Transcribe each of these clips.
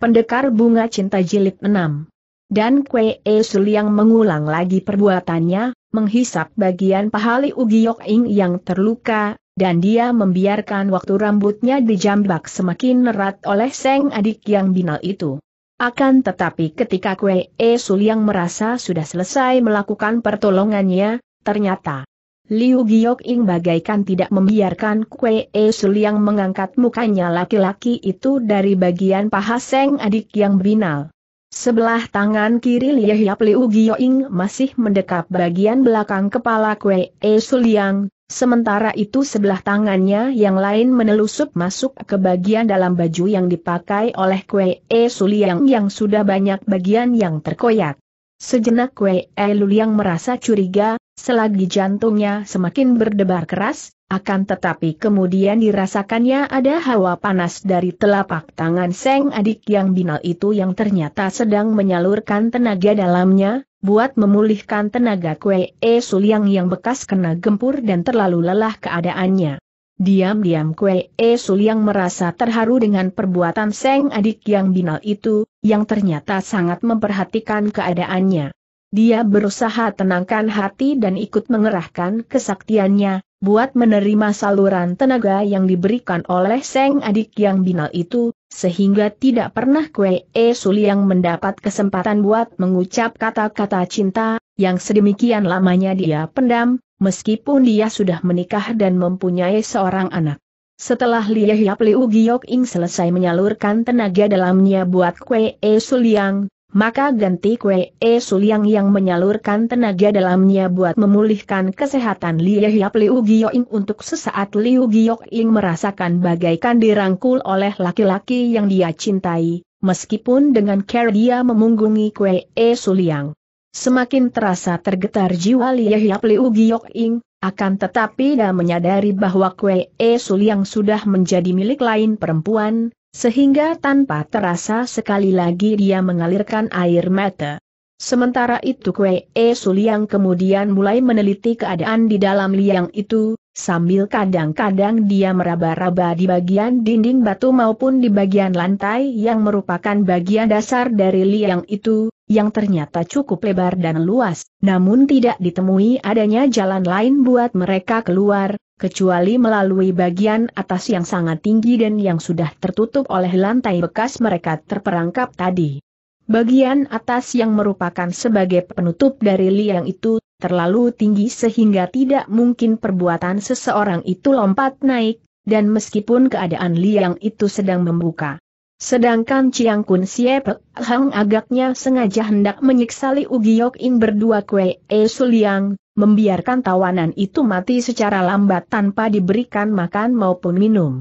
Pendekar Bunga Cinta Jilid 6 Dan Kwe E Suliang mengulang lagi perbuatannya, menghisap bagian pahali Ugiok Yok ing yang terluka, dan dia membiarkan waktu rambutnya dijambak semakin erat oleh Seng adik yang binal itu. Akan tetapi ketika Kwe E Suliang merasa sudah selesai melakukan pertolongannya, ternyata Liu Giok-ing bagaikan tidak membiarkan Kue e Sul yang mengangkat mukanya laki-laki itu dari bagian paha Seng adik yang binal. Sebelah tangan kiri Liu Liu Giok-ing masih mendekap bagian belakang kepala Kue e Sul yang, sementara itu sebelah tangannya yang lain menelusup masuk ke bagian dalam baju yang dipakai oleh Kue e Sul yang yang sudah banyak bagian yang terkoyak. Sejenak Kue Sul yang merasa curiga, Selagi jantungnya semakin berdebar keras, akan tetapi kemudian dirasakannya ada hawa panas dari telapak tangan Seng adik yang binal itu yang ternyata sedang menyalurkan tenaga dalamnya, buat memulihkan tenaga kue E Suliang yang bekas kena gempur dan terlalu lelah keadaannya. Diam-diam Kue E Suliang merasa terharu dengan perbuatan Seng adik yang binal itu, yang ternyata sangat memperhatikan keadaannya. Dia berusaha tenangkan hati dan ikut mengerahkan kesaktiannya, buat menerima saluran tenaga yang diberikan oleh Seng adik yang binal itu, sehingga tidak pernah Kwe E Suliang mendapat kesempatan buat mengucap kata-kata cinta, yang sedemikian lamanya dia pendam, meskipun dia sudah menikah dan mempunyai seorang anak. Setelah Lia Hiap Liu Giok Ing selesai menyalurkan tenaga dalamnya buat Kwe E Suliang, maka ganti Kwe E Suliang yang menyalurkan tenaga dalamnya buat memulihkan kesehatan Lie Hiap Liu Gioing untuk sesaat Liu Gioing merasakan bagaikan dirangkul oleh laki-laki yang dia cintai, meskipun dengan care dia memunggungi Kwe E Suliang. Semakin terasa tergetar jiwa Lie Hiap Liu Gioing, akan tetapi dia menyadari bahwa Kwe E Suliang sudah menjadi milik lain perempuan, sehingga tanpa terasa sekali lagi dia mengalirkan air mata. Sementara itu Kwe E Suliang kemudian mulai meneliti keadaan di dalam liang itu, sambil kadang-kadang dia meraba-raba di bagian dinding batu maupun di bagian lantai yang merupakan bagian dasar dari liang itu, yang ternyata cukup lebar dan luas, namun tidak ditemui adanya jalan lain buat mereka keluar, kecuali melalui bagian atas yang sangat tinggi dan yang sudah tertutup oleh lantai bekas mereka terperangkap tadi. Bagian atas yang merupakan sebagai penutup dari liang itu terlalu tinggi sehingga tidak mungkin perbuatan seseorang itu lompat naik, dan meskipun keadaan liang itu sedang membuka. Sedangkan Chiang Kun Siep Hang agaknya sengaja hendak menyiksa Liu Giok In berdua kue E Suliang membiarkan tawanan itu mati secara lambat tanpa diberikan makan maupun minum.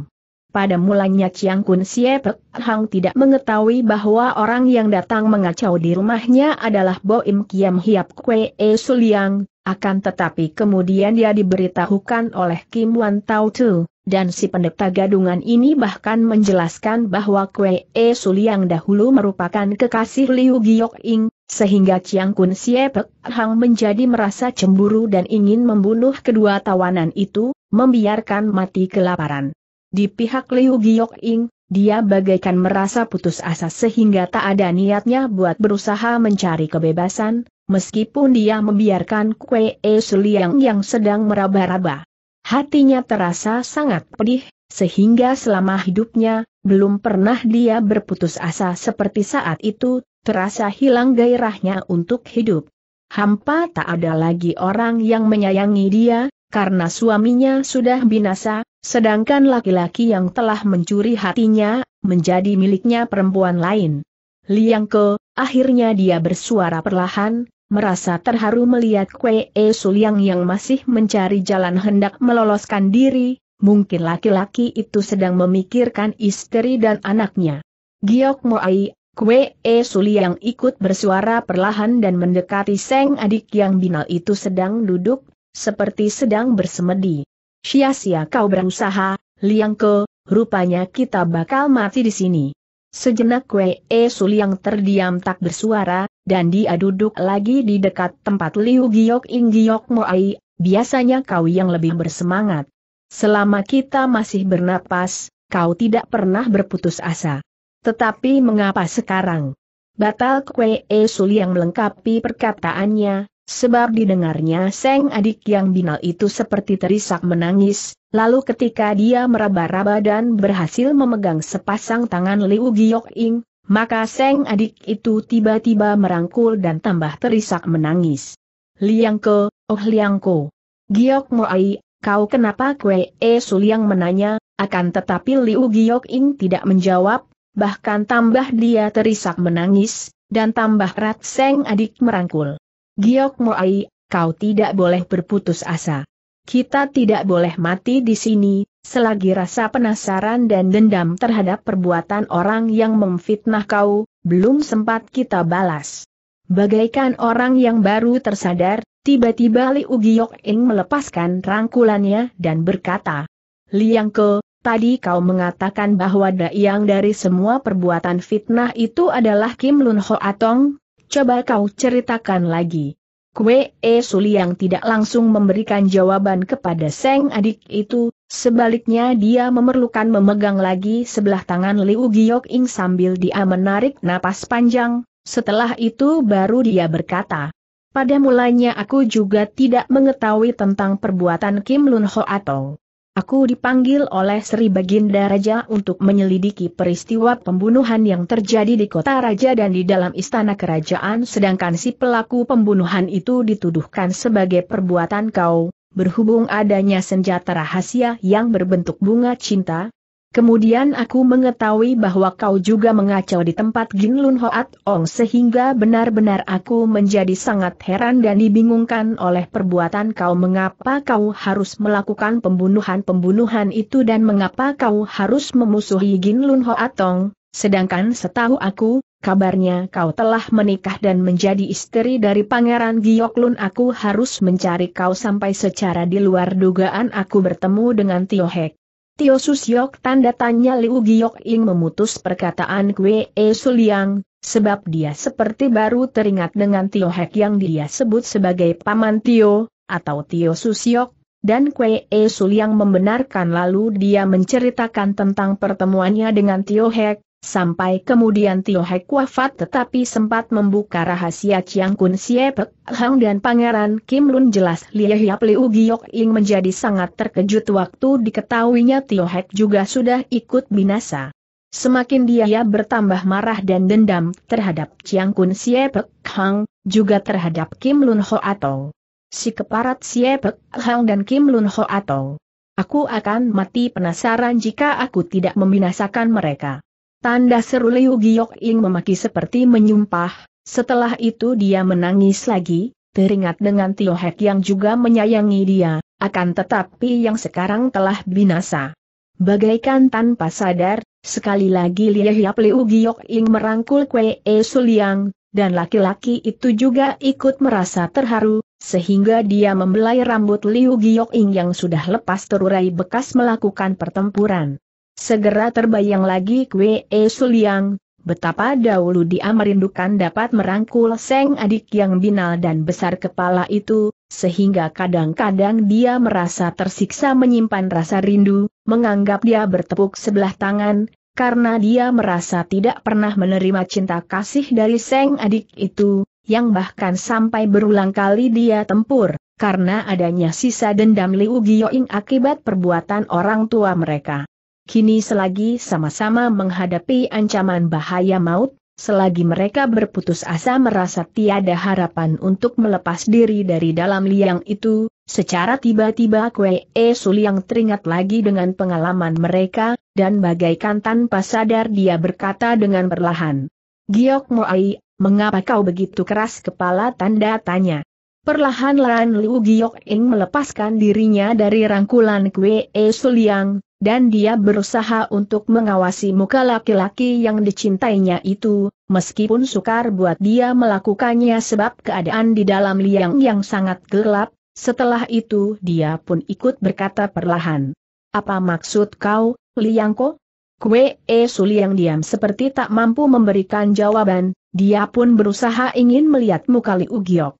Pada mulanya Chiang Kun Siepek Hang tidak mengetahui bahwa orang yang datang mengacau di rumahnya adalah Boim Kiam Hiap Kwe E Suliang, akan tetapi kemudian dia diberitahukan oleh Kim Wan Tau Tu dan si pendeta gadungan ini bahkan menjelaskan bahwa Kwe E yang dahulu merupakan kekasih Liu Giok Ing, sehingga Chiang Kun Siepek Hang menjadi merasa cemburu dan ingin membunuh kedua tawanan itu, membiarkan mati kelaparan. Di pihak Liu Giok Ing, dia bagaikan merasa putus asa sehingga tak ada niatnya buat berusaha mencari kebebasan, meskipun dia membiarkan Kwe E Suliang yang sedang meraba-raba. Hatinya terasa sangat pedih, sehingga selama hidupnya, belum pernah dia berputus asa seperti saat itu, terasa hilang gairahnya untuk hidup. Hampa tak ada lagi orang yang menyayangi dia, karena suaminya sudah binasa, sedangkan laki-laki yang telah mencuri hatinya, menjadi miliknya perempuan lain. Liang akhirnya dia bersuara perlahan, merasa terharu melihat Kue E Suliang yang masih mencari jalan hendak meloloskan diri, mungkin laki-laki itu sedang memikirkan istri dan anaknya. Giok Moai, Kwe E Suliang ikut bersuara perlahan dan mendekati Seng adik yang binal itu sedang duduk, seperti sedang bersemedi. Sia-sia kau berusaha, Liang Ke, rupanya kita bakal mati di sini. Sejenak Kue E Suliang terdiam tak bersuara, dan dia duduk lagi di dekat tempat Liu Giok In Giok Moai, biasanya kau yang lebih bersemangat. Selama kita masih bernapas, kau tidak pernah berputus asa. Tetapi mengapa sekarang? Batal Kwe E Sul yang melengkapi perkataannya, sebab didengarnya Seng adik yang binal itu seperti terisak menangis, lalu ketika dia meraba-raba dan berhasil memegang sepasang tangan Liu Giok Ing, maka Seng adik itu tiba-tiba merangkul dan tambah terisak menangis. Liangko, oh Liangko. Giok Moai, kau kenapa kue e Suliang menanya, akan tetapi Liu Giok Ing tidak menjawab, bahkan tambah dia terisak menangis, dan tambah Rat Seng adik merangkul. Giok Moai, kau tidak boleh berputus asa. Kita tidak boleh mati di sini, Selagi rasa penasaran dan dendam terhadap perbuatan orang yang memfitnah kau, belum sempat kita balas. Bagaikan orang yang baru tersadar, tiba-tiba Liu Ugiok Ing melepaskan rangkulannya dan berkata, Liang Ke, tadi kau mengatakan bahwa yang dari semua perbuatan fitnah itu adalah Kim Lun Ho Atong, coba kau ceritakan lagi. Kue e Suli yang tidak langsung memberikan jawaban kepada Seng adik itu, Sebaliknya dia memerlukan memegang lagi sebelah tangan Liu Giok Ing sambil dia menarik napas panjang, setelah itu baru dia berkata. Pada mulanya aku juga tidak mengetahui tentang perbuatan Kim Lun Ho atau aku dipanggil oleh Sri Baginda Raja untuk menyelidiki peristiwa pembunuhan yang terjadi di kota Raja dan di dalam istana kerajaan sedangkan si pelaku pembunuhan itu dituduhkan sebagai perbuatan kau, berhubung adanya senjata rahasia yang berbentuk bunga cinta, Kemudian aku mengetahui bahwa kau juga mengacau di tempat Lun Hoat Ong sehingga benar-benar aku menjadi sangat heran dan dibingungkan oleh perbuatan kau mengapa kau harus melakukan pembunuhan-pembunuhan itu dan mengapa kau harus memusuhi Lun Hoat Ong, sedangkan setahu aku, kabarnya kau telah menikah dan menjadi istri dari Pangeran Gioklun. aku harus mencari kau sampai secara di luar dugaan aku bertemu dengan Tio Hek. Tio Susyok tanda tanya Liu Giok Ing memutus perkataan Kwe E Suliang, sebab dia seperti baru teringat dengan Tio Hek yang dia sebut sebagai Paman Tio, atau Tio Susyok, dan Kwe E Suliang membenarkan lalu dia menceritakan tentang pertemuannya dengan Tio Hek, Sampai kemudian Tio Hek wafat tetapi sempat membuka rahasia Chiang Kun Siepek, Hang dan Pangeran Kim Lun jelas Lie Hiap Liu Giok Ing menjadi sangat terkejut waktu diketahuinya Tio Hek juga sudah ikut binasa. Semakin dia bertambah marah dan dendam terhadap Chiang Kun Siepek Hang, juga terhadap Kim Lun Ho Atong. Si keparat Siepek Hang dan Kim Lun Ho Atong. Aku akan mati penasaran jika aku tidak membinasakan mereka. Tanda seru Liu Giok ing memaki seperti menyumpah, setelah itu dia menangis lagi, teringat dengan Tio Hek yang juga menyayangi dia, akan tetapi yang sekarang telah binasa. Bagaikan tanpa sadar, sekali lagi Lia Hiap Liu Giok ing merangkul Kue E Suliang, dan laki-laki itu juga ikut merasa terharu, sehingga dia membelai rambut Liu Giok ing yang sudah lepas terurai bekas melakukan pertempuran. Segera terbayang lagi Kwe E Suliang, betapa dahulu dia merindukan dapat merangkul seng adik yang binal dan besar kepala itu, sehingga kadang-kadang dia merasa tersiksa menyimpan rasa rindu, menganggap dia bertepuk sebelah tangan, karena dia merasa tidak pernah menerima cinta kasih dari seng adik itu, yang bahkan sampai berulang kali dia tempur, karena adanya sisa dendam Liu Gioing akibat perbuatan orang tua mereka. Kini selagi sama-sama menghadapi ancaman bahaya maut, selagi mereka berputus asa merasa tiada harapan untuk melepas diri dari dalam liang itu, secara tiba-tiba Kwe E Suliang teringat lagi dengan pengalaman mereka, dan bagaikan tanpa sadar dia berkata dengan perlahan. Giok Moai, mengapa kau begitu keras kepala tanda tanya? Perlahan-lahan Liu Giok-ing melepaskan dirinya dari rangkulan Kwe E Suliang, dan dia berusaha untuk mengawasi muka laki-laki yang dicintainya itu, meskipun sukar buat dia melakukannya sebab keadaan di dalam liang yang sangat gelap, setelah itu dia pun ikut berkata perlahan. Apa maksud kau, Liangko? Kwe E Suliang diam seperti tak mampu memberikan jawaban, dia pun berusaha ingin melihat muka Liu Giok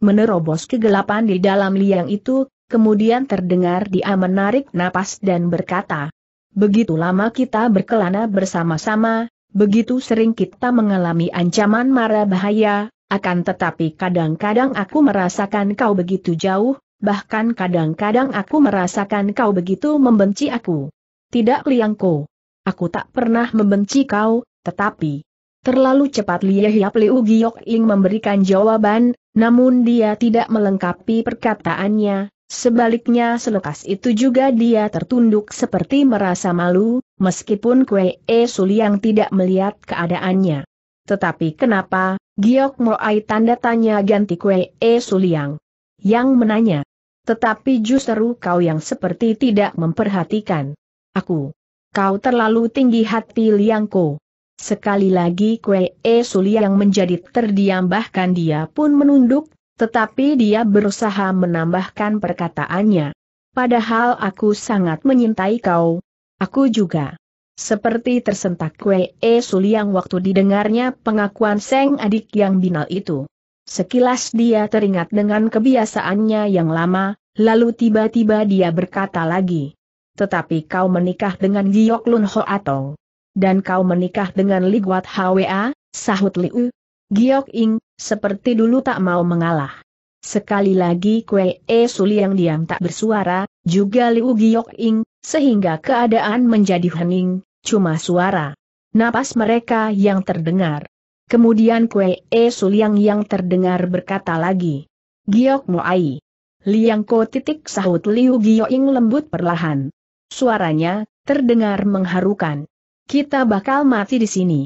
menerobos kegelapan di dalam liang itu, kemudian terdengar dia menarik napas dan berkata, Begitu lama kita berkelana bersama-sama, begitu sering kita mengalami ancaman mara bahaya, akan tetapi kadang-kadang aku merasakan kau begitu jauh, bahkan kadang-kadang aku merasakan kau begitu membenci aku. Tidak liangku. Aku tak pernah membenci kau, tetapi... Terlalu cepat liyehiap Liu Giok Ing memberikan jawaban, namun dia tidak melengkapi perkataannya, sebaliknya selekas itu juga dia tertunduk seperti merasa malu, meskipun Kwe E Suliang tidak melihat keadaannya. Tetapi kenapa, Giok Moai tanda tanya ganti Kwe E Suliang. Yang menanya. Tetapi justru kau yang seperti tidak memperhatikan. Aku. Kau terlalu tinggi hati Liangku. Sekali lagi Kwe E Suli yang menjadi terdiam bahkan dia pun menunduk, tetapi dia berusaha menambahkan perkataannya. Padahal aku sangat menyintai kau. Aku juga. Seperti tersentak Kwe E Suli yang waktu didengarnya pengakuan Seng adik yang binal itu. Sekilas dia teringat dengan kebiasaannya yang lama, lalu tiba-tiba dia berkata lagi. Tetapi kau menikah dengan Giyok Lun Ho Atong. Dan kau menikah dengan Li Guat Hwa, ya? sahut Liu. Giok Ing, seperti dulu tak mau mengalah. Sekali lagi Kwe E Suli yang diam tak bersuara, juga Liu Giok Ing, sehingga keadaan menjadi hening, cuma suara. Napas mereka yang terdengar. Kemudian Kwe E Suliang yang terdengar berkata lagi. Giok Moai. Liang Ko titik sahut Liu Giok Ing lembut perlahan. Suaranya, terdengar mengharukan. Kita bakal mati di sini.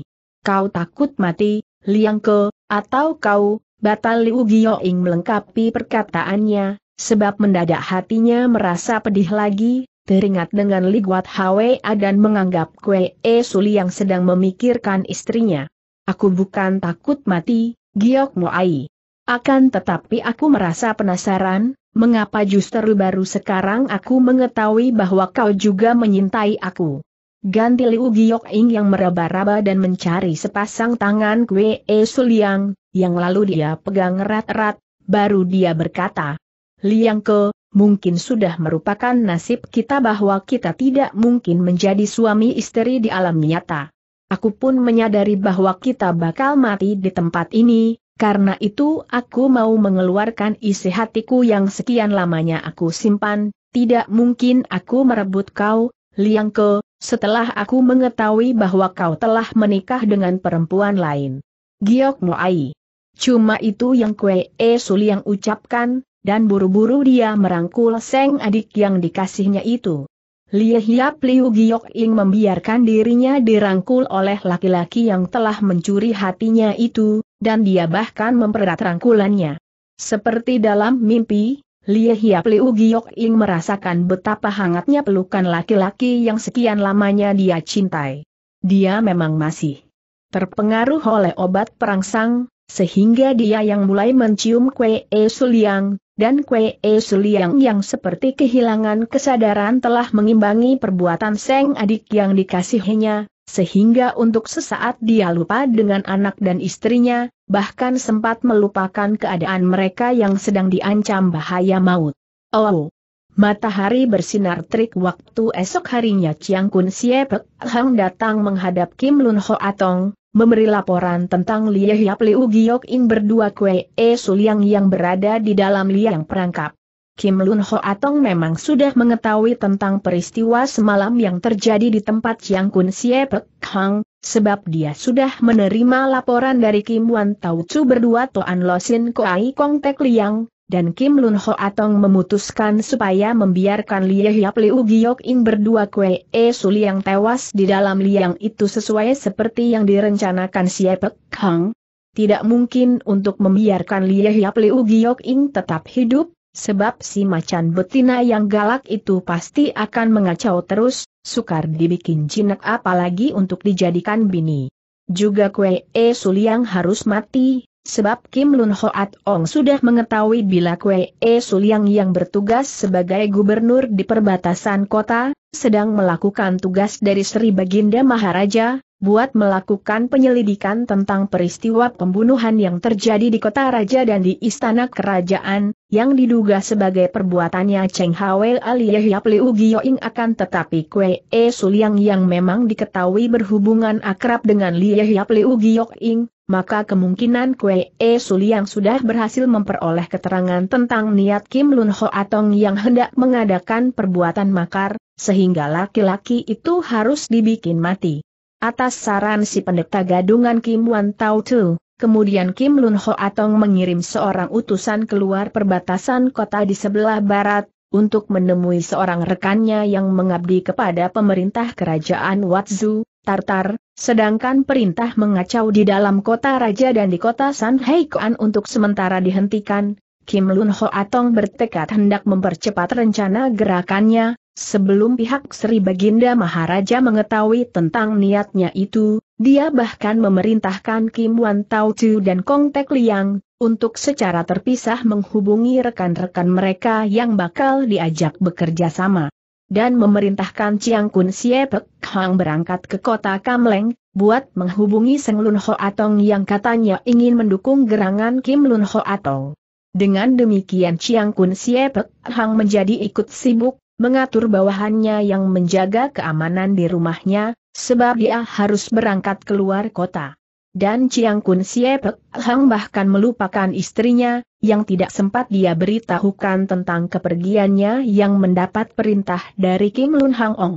Kau takut mati, Liang Ke, atau kau, batal Liu Gioing melengkapi perkataannya, sebab mendadak hatinya merasa pedih lagi, teringat dengan Li Guat Hwa dan menganggap Kwe E Suli yang sedang memikirkan istrinya. Aku bukan takut mati, Giok Muai. Akan tetapi aku merasa penasaran, mengapa justru baru sekarang aku mengetahui bahwa kau juga menyintai aku. Ganti Liu Giok Ing yang meraba-raba dan mencari sepasang tangan Kwe E Suliang, yang lalu dia pegang erat-erat, baru dia berkata, Liang Ke, mungkin sudah merupakan nasib kita bahwa kita tidak mungkin menjadi suami istri di alam nyata. Aku pun menyadari bahwa kita bakal mati di tempat ini, karena itu aku mau mengeluarkan isi hatiku yang sekian lamanya aku simpan, tidak mungkin aku merebut kau, Liang Ke, setelah aku mengetahui bahwa kau telah menikah dengan perempuan lain. Giok Moai. Cuma itu yang Kue E yang ucapkan, dan buru-buru dia merangkul Seng adik yang dikasihnya itu. Lie Hiap Liu Giok Ing membiarkan dirinya dirangkul oleh laki-laki yang telah mencuri hatinya itu, dan dia bahkan mempererat rangkulannya. Seperti dalam mimpi, Lie Hiap Liu Giok Ing merasakan betapa hangatnya pelukan laki-laki yang sekian lamanya dia cintai. Dia memang masih terpengaruh oleh obat perangsang, sehingga dia yang mulai mencium kue e suliang, dan kue e suliang yang seperti kehilangan kesadaran telah mengimbangi perbuatan seng adik yang dikasihinya, sehingga untuk sesaat dia lupa dengan anak dan istrinya, bahkan sempat melupakan keadaan mereka yang sedang diancam bahaya maut. Oh! Matahari bersinar trik waktu esok harinya Chiang Kun Siepek Hang datang menghadap Kim Lun Ho Atong, memberi laporan tentang Lie Hiap Liu Giok Ing berdua Kwe E Suliang yang berada di dalam liang perangkap. Kim Lun Ho Atong memang sudah mengetahui tentang peristiwa semalam yang terjadi di tempat Chiang Kun Sie Pek Hang, sebab dia sudah menerima laporan dari Kim Wan Tau Chu berdua Toan Losin Koai Kong Tek Liang, dan Kim Lun Ho Atong memutuskan supaya membiarkan Lie Hiap Liu Giok Ing berdua Kwe E Suli yang tewas di dalam liang itu sesuai seperti yang direncanakan Sie Pek Hang. Tidak mungkin untuk membiarkan Lie Hiap Liu Giok Ing tetap hidup, Sebab si macan betina yang galak itu pasti akan mengacau terus, sukar dibikin jinak apalagi untuk dijadikan bini. Juga Kwe E Suliang harus mati, sebab Kim Lun Hoat Ong sudah mengetahui bila Kwe E Suliang yang bertugas sebagai gubernur di perbatasan kota, sedang melakukan tugas dari Sri Baginda Maharaja, buat melakukan penyelidikan tentang peristiwa pembunuhan yang terjadi di kota raja dan di istana kerajaan, yang diduga sebagai perbuatannya Cheng Hwei alias Yap Liu Gioing akan tetapi Kwe E Suliang yang memang diketahui berhubungan akrab dengan Li Yap Liu Gioing, maka kemungkinan Kwe E Suliang sudah berhasil memperoleh keterangan tentang niat Kim Lun Ho Atong yang hendak mengadakan perbuatan makar, sehingga laki-laki itu harus dibikin mati. Atas saran si pendeta gadungan Kim Wan Tau Tu, kemudian Kim Lun Ho Atong mengirim seorang utusan keluar perbatasan kota di sebelah barat, untuk menemui seorang rekannya yang mengabdi kepada pemerintah kerajaan Watzu, Tartar, sedangkan perintah mengacau di dalam kota raja dan di kota San Heikuan untuk sementara dihentikan, Kim Lun Ho Atong bertekad hendak mempercepat rencana gerakannya, Sebelum pihak Sri Baginda Maharaja mengetahui tentang niatnya itu, dia bahkan memerintahkan Kim Wan Tau Chu dan Kong Tek Liang, untuk secara terpisah menghubungi rekan-rekan mereka yang bakal diajak bekerja sama. Dan memerintahkan Chiang Kun Siepek Hang berangkat ke kota Kamleng, buat menghubungi Seng Lun Ho Atong yang katanya ingin mendukung gerangan Kim Lun Ho Atong. Dengan demikian Chiang Kun Siepek Hang menjadi ikut sibuk mengatur bawahannya yang menjaga keamanan di rumahnya, sebab dia harus berangkat keluar kota. Dan Chiang Kun Siepek Hang bahkan melupakan istrinya, yang tidak sempat dia beritahukan tentang kepergiannya yang mendapat perintah dari Kim Lun Hang Ong.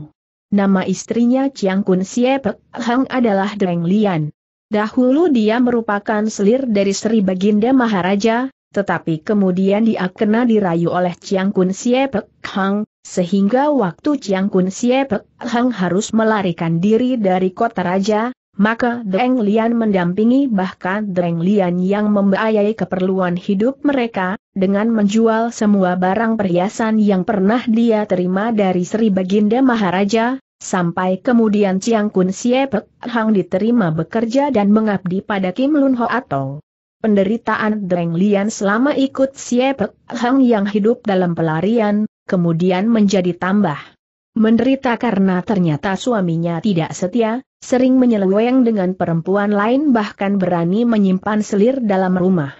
Nama istrinya Chiang Kun Siepek Hang adalah Deng Lian. Dahulu dia merupakan selir dari Sri Baginda Maharaja, tetapi kemudian dia kena dirayu oleh Chiang Kun Sie Pek Hang, sehingga waktu Chiang Kun Sie Pek Hang harus melarikan diri dari kota raja, maka Deng Lian mendampingi bahkan Deng Lian yang membayai keperluan hidup mereka, dengan menjual semua barang perhiasan yang pernah dia terima dari Sri Baginda Maharaja, sampai kemudian Chiang Kun Sie Pek Hang diterima bekerja dan mengabdi pada Kim Lun Ho Atong penderitaan Deng Lian selama ikut Siepek Hang yang hidup dalam pelarian, kemudian menjadi tambah menderita karena ternyata suaminya tidak setia, sering menyeleweng dengan perempuan lain bahkan berani menyimpan selir dalam rumah.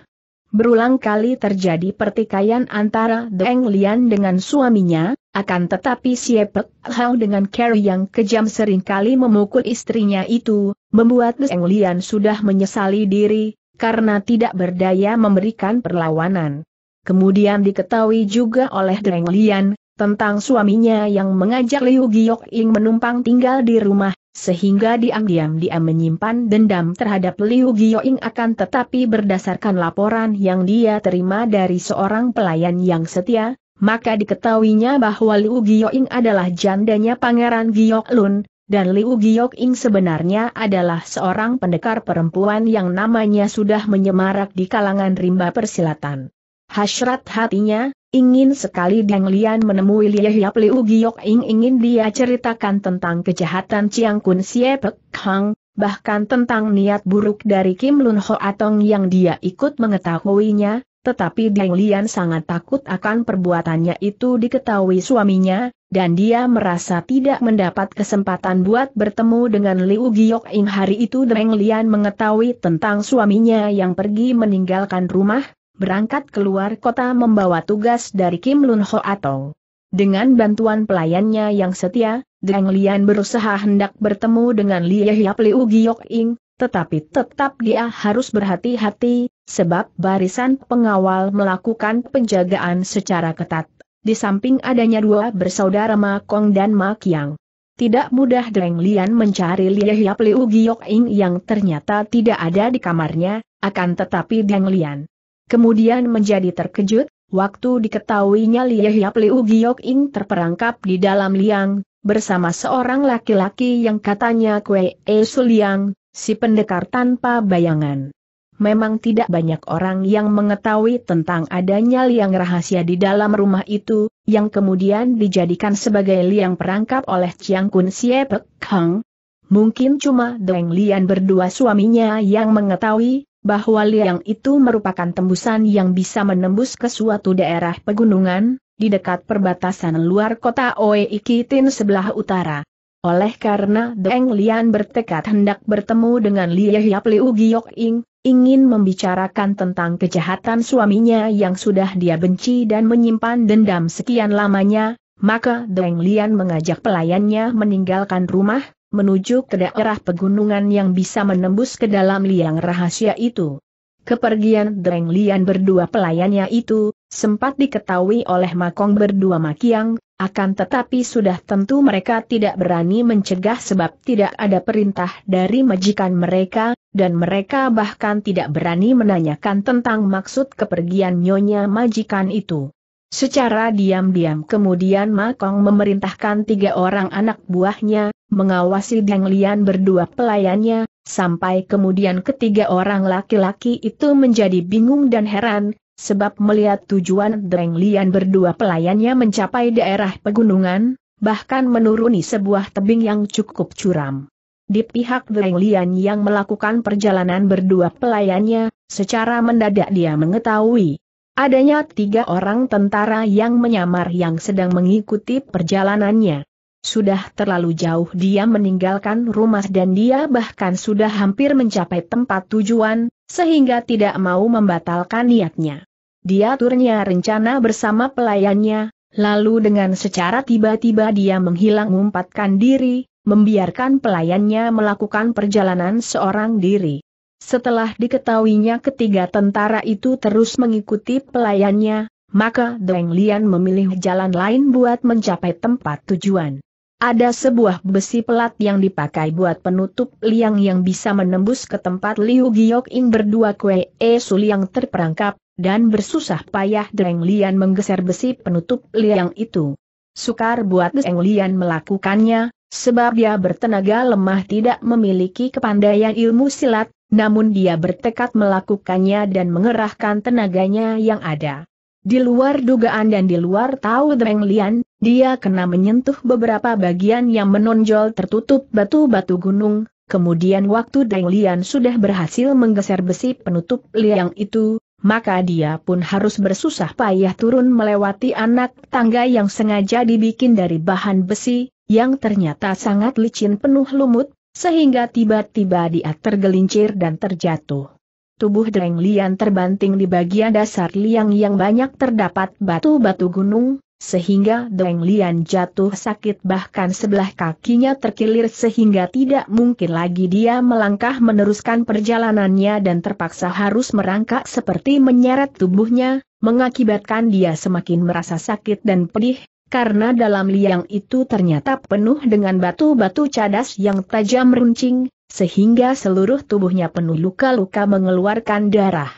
Berulang kali terjadi pertikaian antara Deng Lian dengan suaminya, akan tetapi Siepek Hang dengan Carrie yang kejam seringkali memukul istrinya itu, membuat Deng Lian sudah menyesali diri, karena tidak berdaya memberikan perlawanan. Kemudian diketahui juga oleh Dreng Lian, tentang suaminya yang mengajak Liu Giok Ing menumpang tinggal di rumah, sehingga diam-diam dia menyimpan dendam terhadap Liu Giok Ing akan tetapi berdasarkan laporan yang dia terima dari seorang pelayan yang setia, maka diketahuinya bahwa Liu Giok Ing adalah jandanya Pangeran Giok Lun, dan Liu Giok-ing sebenarnya adalah seorang pendekar perempuan yang namanya sudah menyemarak di kalangan rimba persilatan. Hasrat hatinya, ingin sekali Deng Lian menemui Liehyap Liu Giok-ing ingin dia ceritakan tentang kejahatan Chiang Kun Xie Pek Hang, bahkan tentang niat buruk dari Kim Lun Ho Atong yang dia ikut mengetahuinya, tetapi Dian Lian sangat takut akan perbuatannya itu diketahui suaminya, dan dia merasa tidak mendapat kesempatan buat bertemu dengan Liu Giok Ing hari itu Deng Lian mengetahui tentang suaminya yang pergi meninggalkan rumah, berangkat keluar kota membawa tugas dari Kim Lun Ho Atong. Dengan bantuan pelayannya yang setia, Deng Lian berusaha hendak bertemu dengan Lie Liu Giok Ing, tetapi tetap dia harus berhati-hati, sebab barisan pengawal melakukan penjagaan secara ketat. Di samping adanya dua bersaudara Ma Kong dan Ma Kiang. Tidak mudah Deng Lian mencari Lie Liu Giok Ing yang ternyata tidak ada di kamarnya, akan tetapi Deng Lian. Kemudian menjadi terkejut, waktu diketahuinya Lie Liu Giok Ing terperangkap di dalam liang, bersama seorang laki-laki yang katanya Kue E Liang si pendekar tanpa bayangan. Memang tidak banyak orang yang mengetahui tentang adanya liang rahasia di dalam rumah itu, yang kemudian dijadikan sebagai liang perangkap oleh Chiang Kun Sie Kang. Mungkin cuma Deng Lian berdua suaminya yang mengetahui, bahwa liang itu merupakan tembusan yang bisa menembus ke suatu daerah pegunungan, di dekat perbatasan luar kota Oe Ikitin sebelah utara. Oleh karena Deng Lian bertekad hendak bertemu dengan Lia Hiap Liu Giok Ing, ingin membicarakan tentang kejahatan suaminya yang sudah dia benci dan menyimpan dendam sekian lamanya, maka Deng Lian mengajak pelayannya meninggalkan rumah, menuju ke daerah pegunungan yang bisa menembus ke dalam liang rahasia itu. Kepergian Deng Lian berdua pelayannya itu, sempat diketahui oleh Makong berdua Makiang, akan tetapi sudah tentu mereka tidak berani mencegah sebab tidak ada perintah dari majikan mereka, dan mereka bahkan tidak berani menanyakan tentang maksud kepergian nyonya majikan itu. Secara diam-diam kemudian Makong memerintahkan tiga orang anak buahnya, mengawasi Deng Lian berdua pelayannya, sampai kemudian ketiga orang laki-laki itu menjadi bingung dan heran, Sebab melihat tujuan Deng Lian berdua pelayannya mencapai daerah pegunungan, bahkan menuruni sebuah tebing yang cukup curam. Di pihak Deng Lian yang melakukan perjalanan berdua pelayannya, secara mendadak dia mengetahui adanya tiga orang tentara yang menyamar yang sedang mengikuti perjalanannya. Sudah terlalu jauh dia meninggalkan rumah dan dia bahkan sudah hampir mencapai tempat tujuan, sehingga tidak mau membatalkan niatnya. Dia turnya rencana bersama pelayannya, lalu dengan secara tiba-tiba dia menghilang mengumpatkan diri, membiarkan pelayannya melakukan perjalanan seorang diri. Setelah diketahuinya ketiga tentara itu terus mengikuti pelayannya, maka Deng Lian memilih jalan lain buat mencapai tempat tujuan. Ada sebuah besi pelat yang dipakai buat penutup liang yang bisa menembus ke tempat Liu Giok Ing berdua kue E terperangkap, dan bersusah payah Deng Lian menggeser besi penutup liang itu. Sukar buat Deng Lian melakukannya, sebab dia bertenaga lemah tidak memiliki kepandaian ilmu silat, namun dia bertekad melakukannya dan mengerahkan tenaganya yang ada. Di luar dugaan dan di luar tahu Deng Lian, dia kena menyentuh beberapa bagian yang menonjol tertutup batu-batu gunung, kemudian waktu Deng Lian sudah berhasil menggeser besi penutup liang itu, maka dia pun harus bersusah payah turun melewati anak tangga yang sengaja dibikin dari bahan besi, yang ternyata sangat licin penuh lumut, sehingga tiba-tiba dia tergelincir dan terjatuh tubuh Dreng Lian terbanting di bagian dasar liang yang banyak terdapat batu-batu gunung, sehingga Dreng Lian jatuh sakit bahkan sebelah kakinya terkilir sehingga tidak mungkin lagi dia melangkah meneruskan perjalanannya dan terpaksa harus merangkak seperti menyeret tubuhnya, mengakibatkan dia semakin merasa sakit dan pedih, karena dalam liang itu ternyata penuh dengan batu-batu cadas yang tajam runcing, sehingga seluruh tubuhnya penuh luka-luka mengeluarkan darah.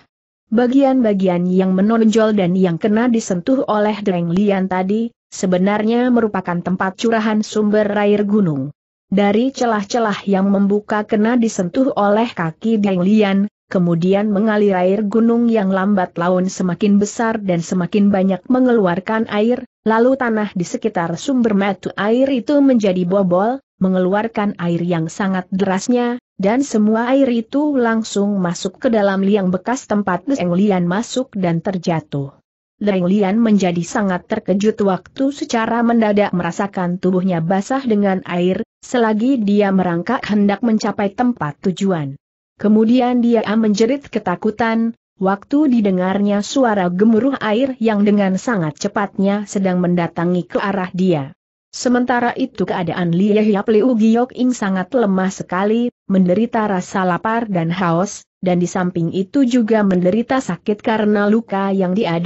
Bagian-bagian yang menonjol dan yang kena disentuh oleh Deng Lian tadi, sebenarnya merupakan tempat curahan sumber air gunung. Dari celah-celah yang membuka kena disentuh oleh kaki Deng Lian, kemudian mengalir air gunung yang lambat laun semakin besar dan semakin banyak mengeluarkan air, lalu tanah di sekitar sumber mata air itu menjadi bobol, mengeluarkan air yang sangat derasnya, dan semua air itu langsung masuk ke dalam liang bekas tempat Deng Lian masuk dan terjatuh. Deng Lian menjadi sangat terkejut waktu secara mendadak merasakan tubuhnya basah dengan air, selagi dia merangkak hendak mencapai tempat tujuan. Kemudian dia menjerit ketakutan, Waktu didengarnya suara gemuruh air yang dengan sangat cepatnya sedang mendatangi ke arah dia. Sementara itu keadaan Lie Hiap Liu Giok Ing sangat lemah sekali, menderita rasa lapar dan haus, dan di samping itu juga menderita sakit karena luka yang dia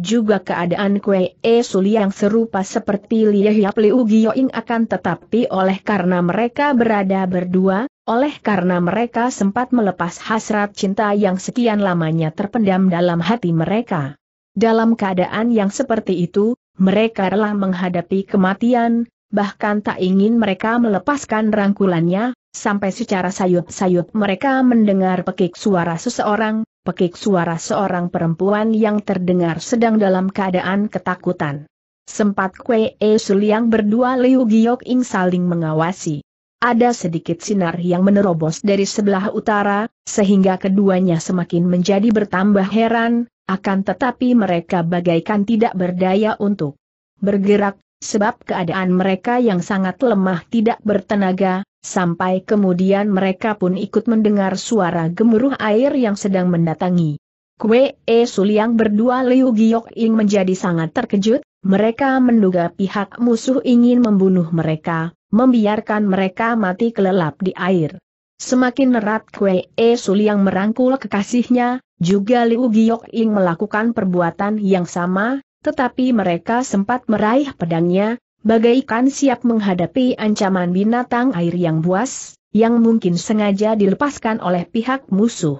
Juga keadaan Kue E Suli yang serupa seperti Lie Hiap Liu Giok Ing akan tetapi oleh karena mereka berada berdua, oleh karena mereka sempat melepas hasrat cinta yang sekian lamanya terpendam dalam hati mereka. Dalam keadaan yang seperti itu, mereka rela menghadapi kematian, bahkan tak ingin mereka melepaskan rangkulannya, sampai secara sayup-sayup mereka mendengar pekik suara seseorang, pekik suara seorang perempuan yang terdengar sedang dalam keadaan ketakutan. Sempat Kwe E Suliang berdua Liu Giok Ing saling mengawasi. Ada sedikit sinar yang menerobos dari sebelah utara, sehingga keduanya semakin menjadi bertambah heran, akan tetapi mereka bagaikan tidak berdaya untuk bergerak, sebab keadaan mereka yang sangat lemah tidak bertenaga, sampai kemudian mereka pun ikut mendengar suara gemuruh air yang sedang mendatangi. Kue E Suliang berdua Liu Giok Ing menjadi sangat terkejut, mereka menduga pihak musuh ingin membunuh mereka, membiarkan mereka mati kelelap di air. Semakin erat Kwe E yang merangkul kekasihnya, juga Liu Giok ing melakukan perbuatan yang sama, tetapi mereka sempat meraih pedangnya, bagaikan siap menghadapi ancaman binatang air yang buas, yang mungkin sengaja dilepaskan oleh pihak musuh.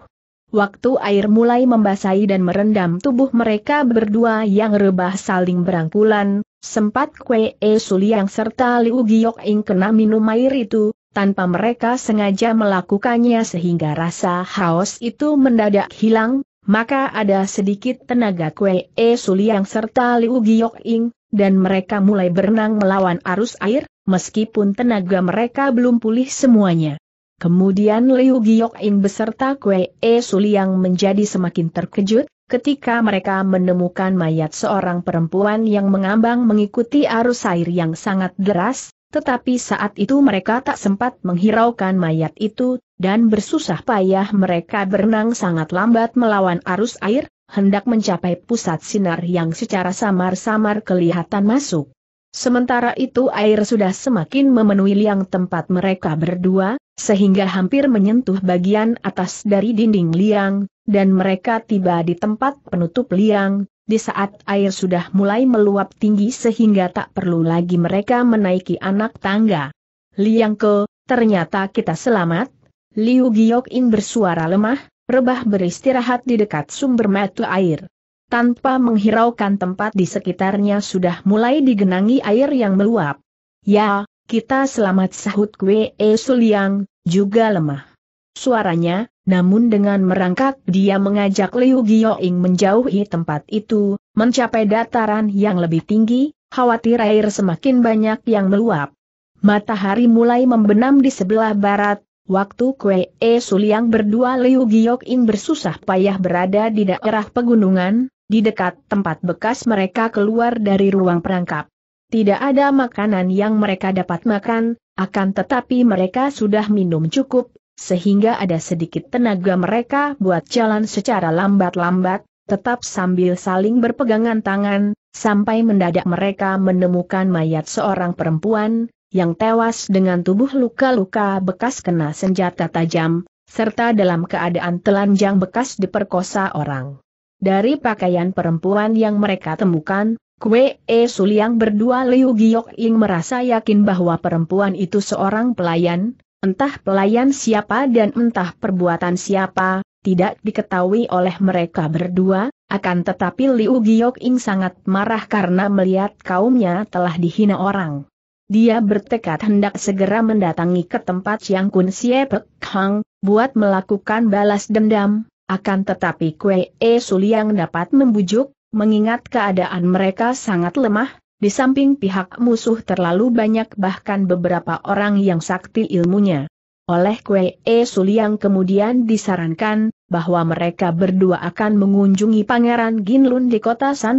Waktu air mulai membasahi dan merendam tubuh mereka berdua yang rebah saling berangkulan, sempat Kwe E yang serta Liu Giok ing kena minum air itu, tanpa mereka sengaja melakukannya sehingga rasa haus itu mendadak hilang, maka ada sedikit tenaga Kwe E Suliang serta Liu Giok Ing, dan mereka mulai berenang melawan arus air, meskipun tenaga mereka belum pulih semuanya. Kemudian Liu Giok Ing beserta Kwe E Suliang menjadi semakin terkejut, ketika mereka menemukan mayat seorang perempuan yang mengambang mengikuti arus air yang sangat deras, tetapi saat itu mereka tak sempat menghiraukan mayat itu, dan bersusah payah mereka berenang sangat lambat melawan arus air, hendak mencapai pusat sinar yang secara samar-samar kelihatan masuk. Sementara itu air sudah semakin memenuhi liang tempat mereka berdua, sehingga hampir menyentuh bagian atas dari dinding liang, dan mereka tiba di tempat penutup liang, di saat air sudah mulai meluap tinggi sehingga tak perlu lagi mereka menaiki anak tangga. Liang Ke, ternyata kita selamat, Liu Giyok-in bersuara lemah, rebah beristirahat di dekat sumber mata air. Tanpa menghiraukan tempat di sekitarnya sudah mulai digenangi air yang meluap. Ya, kita selamat sahut Kwe E Suliang, juga lemah. Suaranya, namun dengan merangkak dia mengajak Liu Gioing menjauhi tempat itu, mencapai dataran yang lebih tinggi, khawatir air semakin banyak yang meluap. Matahari mulai membenam di sebelah barat, waktu Kue E Suliang berdua Liu Gioing bersusah payah berada di daerah pegunungan, di dekat tempat bekas mereka keluar dari ruang perangkap. Tidak ada makanan yang mereka dapat makan, akan tetapi mereka sudah minum cukup, sehingga ada sedikit tenaga mereka buat jalan secara lambat-lambat, tetap sambil saling berpegangan tangan, sampai mendadak mereka menemukan mayat seorang perempuan, yang tewas dengan tubuh luka-luka bekas kena senjata tajam, serta dalam keadaan telanjang bekas diperkosa orang. Dari pakaian perempuan yang mereka temukan, Kwe E Suliang berdua Liu Giok Ing merasa yakin bahwa perempuan itu seorang pelayan, Entah pelayan siapa dan entah perbuatan siapa, tidak diketahui oleh mereka berdua, akan tetapi Liu Giok-ing sangat marah karena melihat kaumnya telah dihina orang. Dia bertekad hendak segera mendatangi ke tempat Yang Kun Siepek Kang, buat melakukan balas dendam, akan tetapi Kue Suliang dapat membujuk, mengingat keadaan mereka sangat lemah, di samping pihak musuh terlalu banyak bahkan beberapa orang yang sakti ilmunya. Oleh Kwe E Suliang kemudian disarankan, bahwa mereka berdua akan mengunjungi Pangeran Ginlun di kota San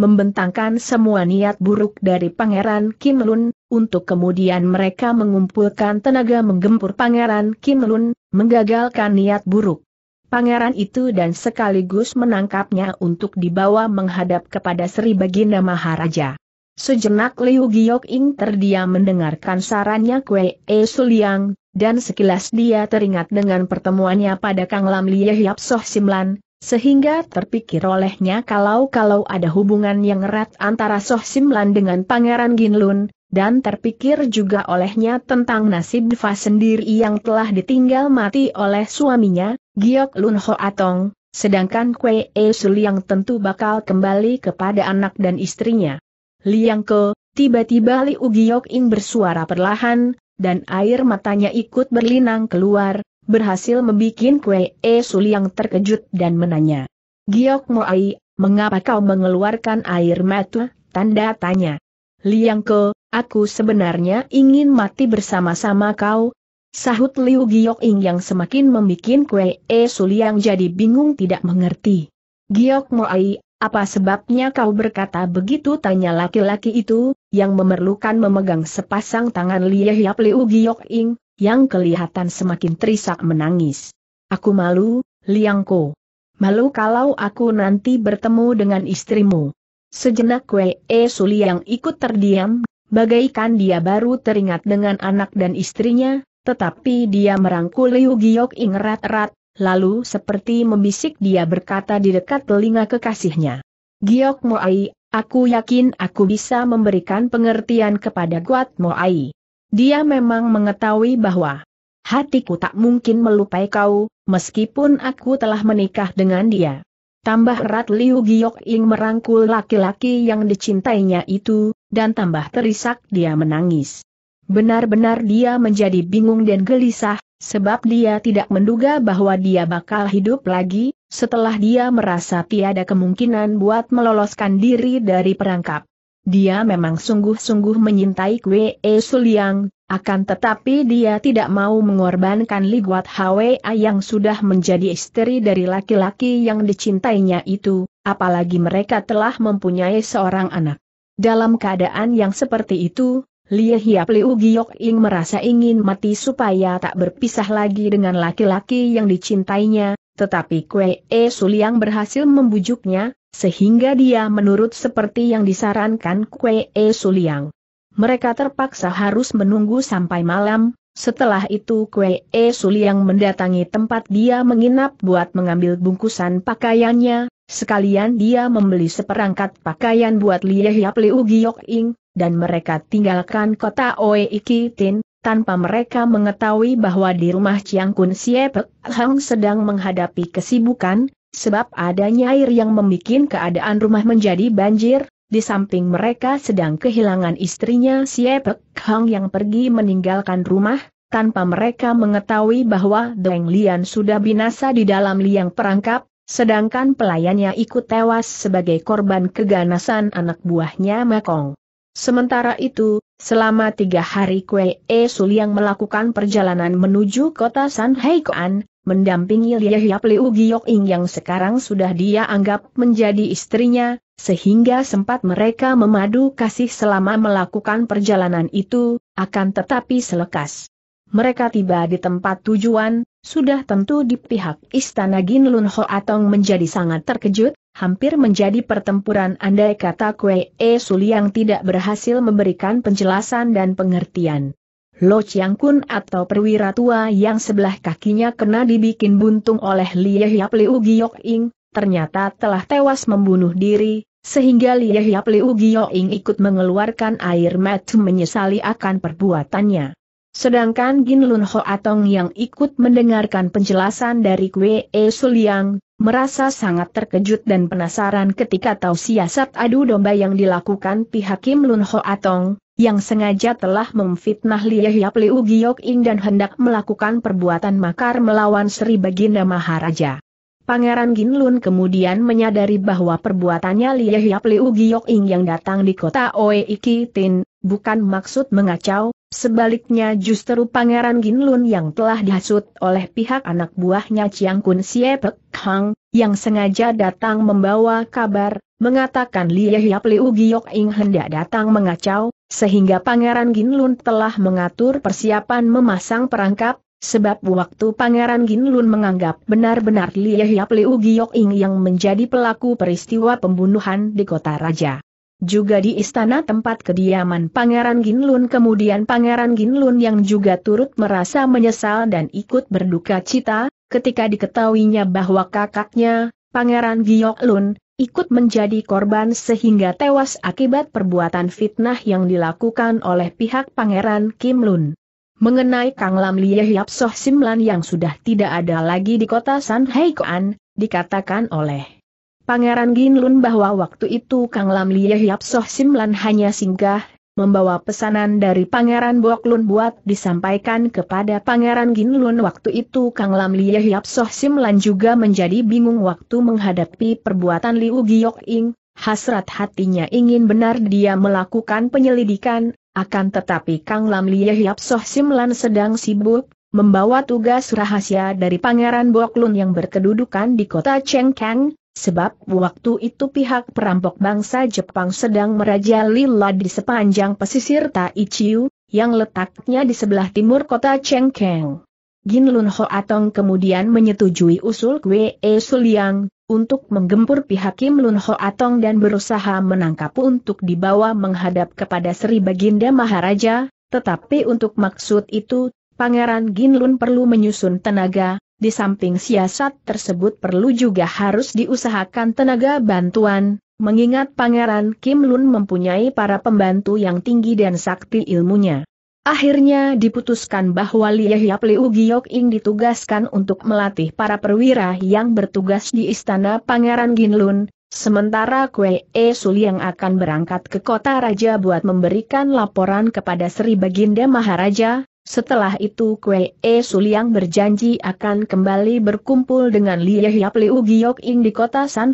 membentangkan semua niat buruk dari Pangeran Lun, untuk kemudian mereka mengumpulkan tenaga menggempur Pangeran Lun, menggagalkan niat buruk pangeran itu dan sekaligus menangkapnya untuk dibawa menghadap kepada Sri Baginda Maharaja. Sejenak Liu Ing terdiam mendengarkan sarannya Kue E Suliang, dan sekilas dia teringat dengan pertemuannya pada Kang Lam Lie Hiap Soh Simlan, sehingga terpikir olehnya kalau-kalau ada hubungan yang erat antara Soh Simlan dengan Pangeran Ginlun, dan terpikir juga olehnya tentang nasib Fa sendiri yang telah ditinggal mati oleh suaminya, Giok Lun Ho Atong, sedangkan Kwe E Su Liang tentu bakal kembali kepada anak dan istrinya. Liang Ke, tiba-tiba Liu Giok Ing bersuara perlahan, dan air matanya ikut berlinang keluar, berhasil membuat Kwe E Su Liang terkejut dan menanya. Giok ai, mengapa kau mengeluarkan air mata? Tanda tanya. Liang Ke, aku sebenarnya ingin mati bersama-sama kau, Sahut Liu Giok-ing yang semakin membuat Kue E Suliang jadi bingung tidak mengerti. Giok Moai, apa sebabnya kau berkata begitu tanya laki-laki itu, yang memerlukan memegang sepasang tangan Liyehiap Liu Giok-ing, yang kelihatan semakin terisak menangis. Aku malu, Liang Ko. Malu kalau aku nanti bertemu dengan istrimu. Sejenak Kue E Suliang ikut terdiam, bagaikan dia baru teringat dengan anak dan istrinya, tetapi dia merangkul Liu Giok Ing erat-erat, lalu seperti membisik dia berkata di dekat telinga kekasihnya. Giok Moai, aku yakin aku bisa memberikan pengertian kepada Guat Moai. Dia memang mengetahui bahwa hatiku tak mungkin melupai kau, meskipun aku telah menikah dengan dia. Tambah erat Liu Giok Ing merangkul laki-laki yang dicintainya itu, dan tambah terisak dia menangis. Benar-benar dia menjadi bingung dan gelisah, sebab dia tidak menduga bahwa dia bakal hidup lagi, setelah dia merasa tiada kemungkinan buat meloloskan diri dari perangkap. Dia memang sungguh-sungguh menyintai Kwe E Suliang, akan tetapi dia tidak mau mengorbankan Li Guat Hwa yang sudah menjadi istri dari laki-laki yang dicintainya itu, apalagi mereka telah mempunyai seorang anak. Dalam keadaan yang seperti itu, Lia Hiap Liu Giok Ing merasa ingin mati supaya tak berpisah lagi dengan laki-laki yang dicintainya, tetapi Kue E Suliang berhasil membujuknya, sehingga dia menurut seperti yang disarankan Kue E Suliang. Mereka terpaksa harus menunggu sampai malam, setelah itu Kue E Suliang mendatangi tempat dia menginap buat mengambil bungkusan pakaiannya, sekalian dia membeli seperangkat pakaian buat Lia Hiap Liu Giok Ing, dan mereka tinggalkan kota Oeikitin tanpa mereka mengetahui bahwa di rumah Chiang Kun Siepek Hang sedang menghadapi kesibukan, sebab adanya air yang membuat keadaan rumah menjadi banjir, di samping mereka sedang kehilangan istrinya Siepek Hang yang pergi meninggalkan rumah, tanpa mereka mengetahui bahwa Deng Lian sudah binasa di dalam liang perangkap, sedangkan pelayannya ikut tewas sebagai korban keganasan anak buahnya Mekong. Sementara itu, selama tiga hari Kue E Suliang melakukan perjalanan menuju kota San Heikoan, mendampingi Lia Hiap Liu Giyok Ing yang sekarang sudah dia anggap menjadi istrinya, sehingga sempat mereka memadu kasih selama melakukan perjalanan itu, akan tetapi selekas. Mereka tiba di tempat tujuan, sudah tentu di pihak istana Gin Atong menjadi sangat terkejut, hampir menjadi pertempuran andai kata Kue E Suliang tidak berhasil memberikan penjelasan dan pengertian. Lo Chiang Kun atau perwira tua yang sebelah kakinya kena dibikin buntung oleh Lie Hiap Liu Giok Ing, ternyata telah tewas membunuh diri, sehingga Lie Hiap Liu Giok Ing ikut mengeluarkan air mata menyesali akan perbuatannya. Sedangkan Gin Lun Ho Atong yang ikut mendengarkan penjelasan dari Kue E Suliang, merasa sangat terkejut dan penasaran ketika tahu siasat adu domba yang dilakukan pihak Kim Lun Ho Atong, yang sengaja telah memfitnah Lie Hiap Liu Giok Ing dan hendak melakukan perbuatan makar melawan Sri Baginda Maharaja. Pangeran Gin Lun kemudian menyadari bahwa perbuatannya Lie Hiap Liu Giok Ing yang datang di kota Oe Iki Tin, bukan maksud mengacau, sebaliknya justru Pangeran Ginlun yang telah dihasut oleh pihak anak buahnya Chiang Kun Siepek Hang, yang sengaja datang membawa kabar, mengatakan Lie Hiap Liu Giok Ing hendak datang mengacau, sehingga Pangeran Ginlun telah mengatur persiapan memasang perangkap, Sebab waktu Pangeran Ginlun menganggap benar-benar Lie Hiap Liu Giok Ing yang menjadi pelaku peristiwa pembunuhan di kota raja juga di istana tempat kediaman Pangeran Ginlun kemudian Pangeran Ginlun yang juga turut merasa menyesal dan ikut berduka cita, ketika diketahuinya bahwa kakaknya, Pangeran Gyoklun, ikut menjadi korban sehingga tewas akibat perbuatan fitnah yang dilakukan oleh pihak Pangeran Kim Lun. Mengenai Kang Lam Lie Soh Simlan yang sudah tidak ada lagi di kota San Heikoan, dikatakan oleh Pangeran Ginlun bahwa waktu itu Kang Lam Lie Hiap Soh Simlan hanya singgah, membawa pesanan dari Pangeran Boklun buat disampaikan kepada Pangeran Ginlun waktu itu Kang Lam Lie Hiap Soh Simlan juga menjadi bingung waktu menghadapi perbuatan Liu Giok Ing, hasrat hatinya ingin benar dia melakukan penyelidikan, akan tetapi Kang Lam Lie Hiap Soh Simlan sedang sibuk, membawa tugas rahasia dari Pangeran Boklun yang berkedudukan di kota Cheng Kang. Sebab waktu itu pihak perampok bangsa Jepang sedang merajalela di sepanjang pesisir Taichiu, yang letaknya di sebelah timur kota Chengkeng. Gin Lun Ho Atong kemudian menyetujui usul Kwe E Suliang, untuk menggempur pihak Kim Lun Ho Atong dan berusaha menangkap untuk dibawa menghadap kepada Sri Baginda Maharaja, tetapi untuk maksud itu, Pangeran Gin Lun perlu menyusun tenaga, di samping siasat tersebut perlu juga harus diusahakan tenaga bantuan, mengingat Pangeran Kim Lun mempunyai para pembantu yang tinggi dan sakti ilmunya. Akhirnya diputuskan bahwa Lie Hiap Liu Ing ditugaskan untuk melatih para perwira yang bertugas di istana Pangeran Ginlun, sementara Kwe E Suli yang akan berangkat ke kota raja buat memberikan laporan kepada Sri Baginda Maharaja, setelah itu Kwee E Suliang berjanji akan kembali berkumpul dengan Lie Hiap Liu Giok Ing di kota San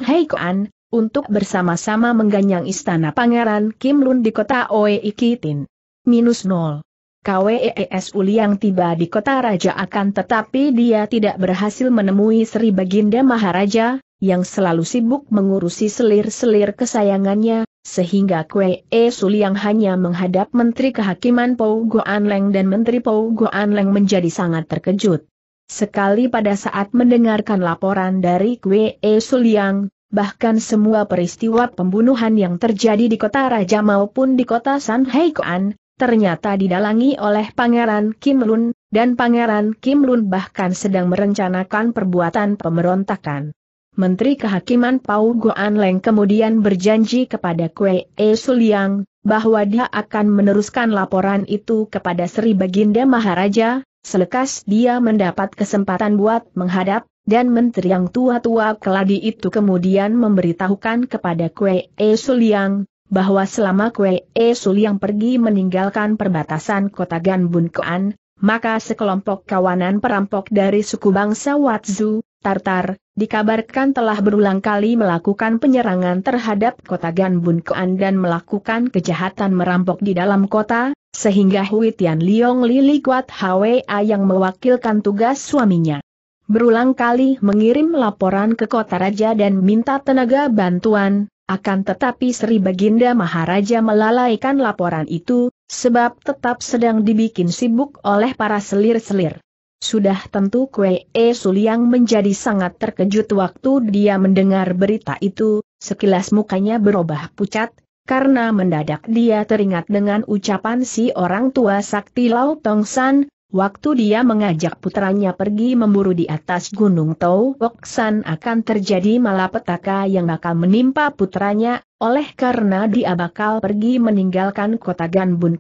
untuk bersama-sama mengganyang istana pangeran Kim Lun di kota Oe Ikitin. Minus 0. KWES e Uliang tiba di kota Raja akan tetapi dia tidak berhasil menemui Sri Baginda Maharaja, yang selalu sibuk mengurusi selir-selir kesayangannya, sehingga Kwe E yang hanya menghadap Menteri Kehakiman Pou Goan Leng dan Menteri Pou Goan Leng menjadi sangat terkejut. Sekali pada saat mendengarkan laporan dari Kwe E Suliang, Bahkan semua peristiwa pembunuhan yang terjadi di kota Raja maupun di kota San Heikuan, ternyata didalangi oleh Pangeran Kim Lun, dan Pangeran Kim Lun bahkan sedang merencanakan perbuatan pemberontakan. Menteri Kehakiman Pau Goan Leng kemudian berjanji kepada Kwe E Suliang, bahwa dia akan meneruskan laporan itu kepada Sri Baginda Maharaja, selekas dia mendapat kesempatan buat menghadap, dan menteri yang tua-tua keladi itu kemudian memberitahukan kepada Kwe E Suliang, bahwa selama Kwe E Suliang pergi meninggalkan perbatasan kota Ganbun Koan, maka sekelompok kawanan perampok dari suku bangsa Watzu, Tartar, dikabarkan telah berulang kali melakukan penyerangan terhadap kota Ganbun dan melakukan kejahatan merampok di dalam kota, sehingga Hui Tian Liong Lili Kuat Hwa yang mewakilkan tugas suaminya. Berulang kali mengirim laporan ke kota raja dan minta tenaga bantuan, akan tetapi Sri Baginda Maharaja melalaikan laporan itu, sebab tetap sedang dibikin sibuk oleh para selir-selir. Sudah tentu Kwe E Suliang menjadi sangat terkejut waktu dia mendengar berita itu, sekilas mukanya berubah pucat, karena mendadak dia teringat dengan ucapan si orang tua sakti Lau Tong San, waktu dia mengajak putranya pergi memburu di atas gunung Tau Wok San akan terjadi malapetaka yang bakal menimpa putranya, oleh karena dia bakal pergi meninggalkan kota Ganbun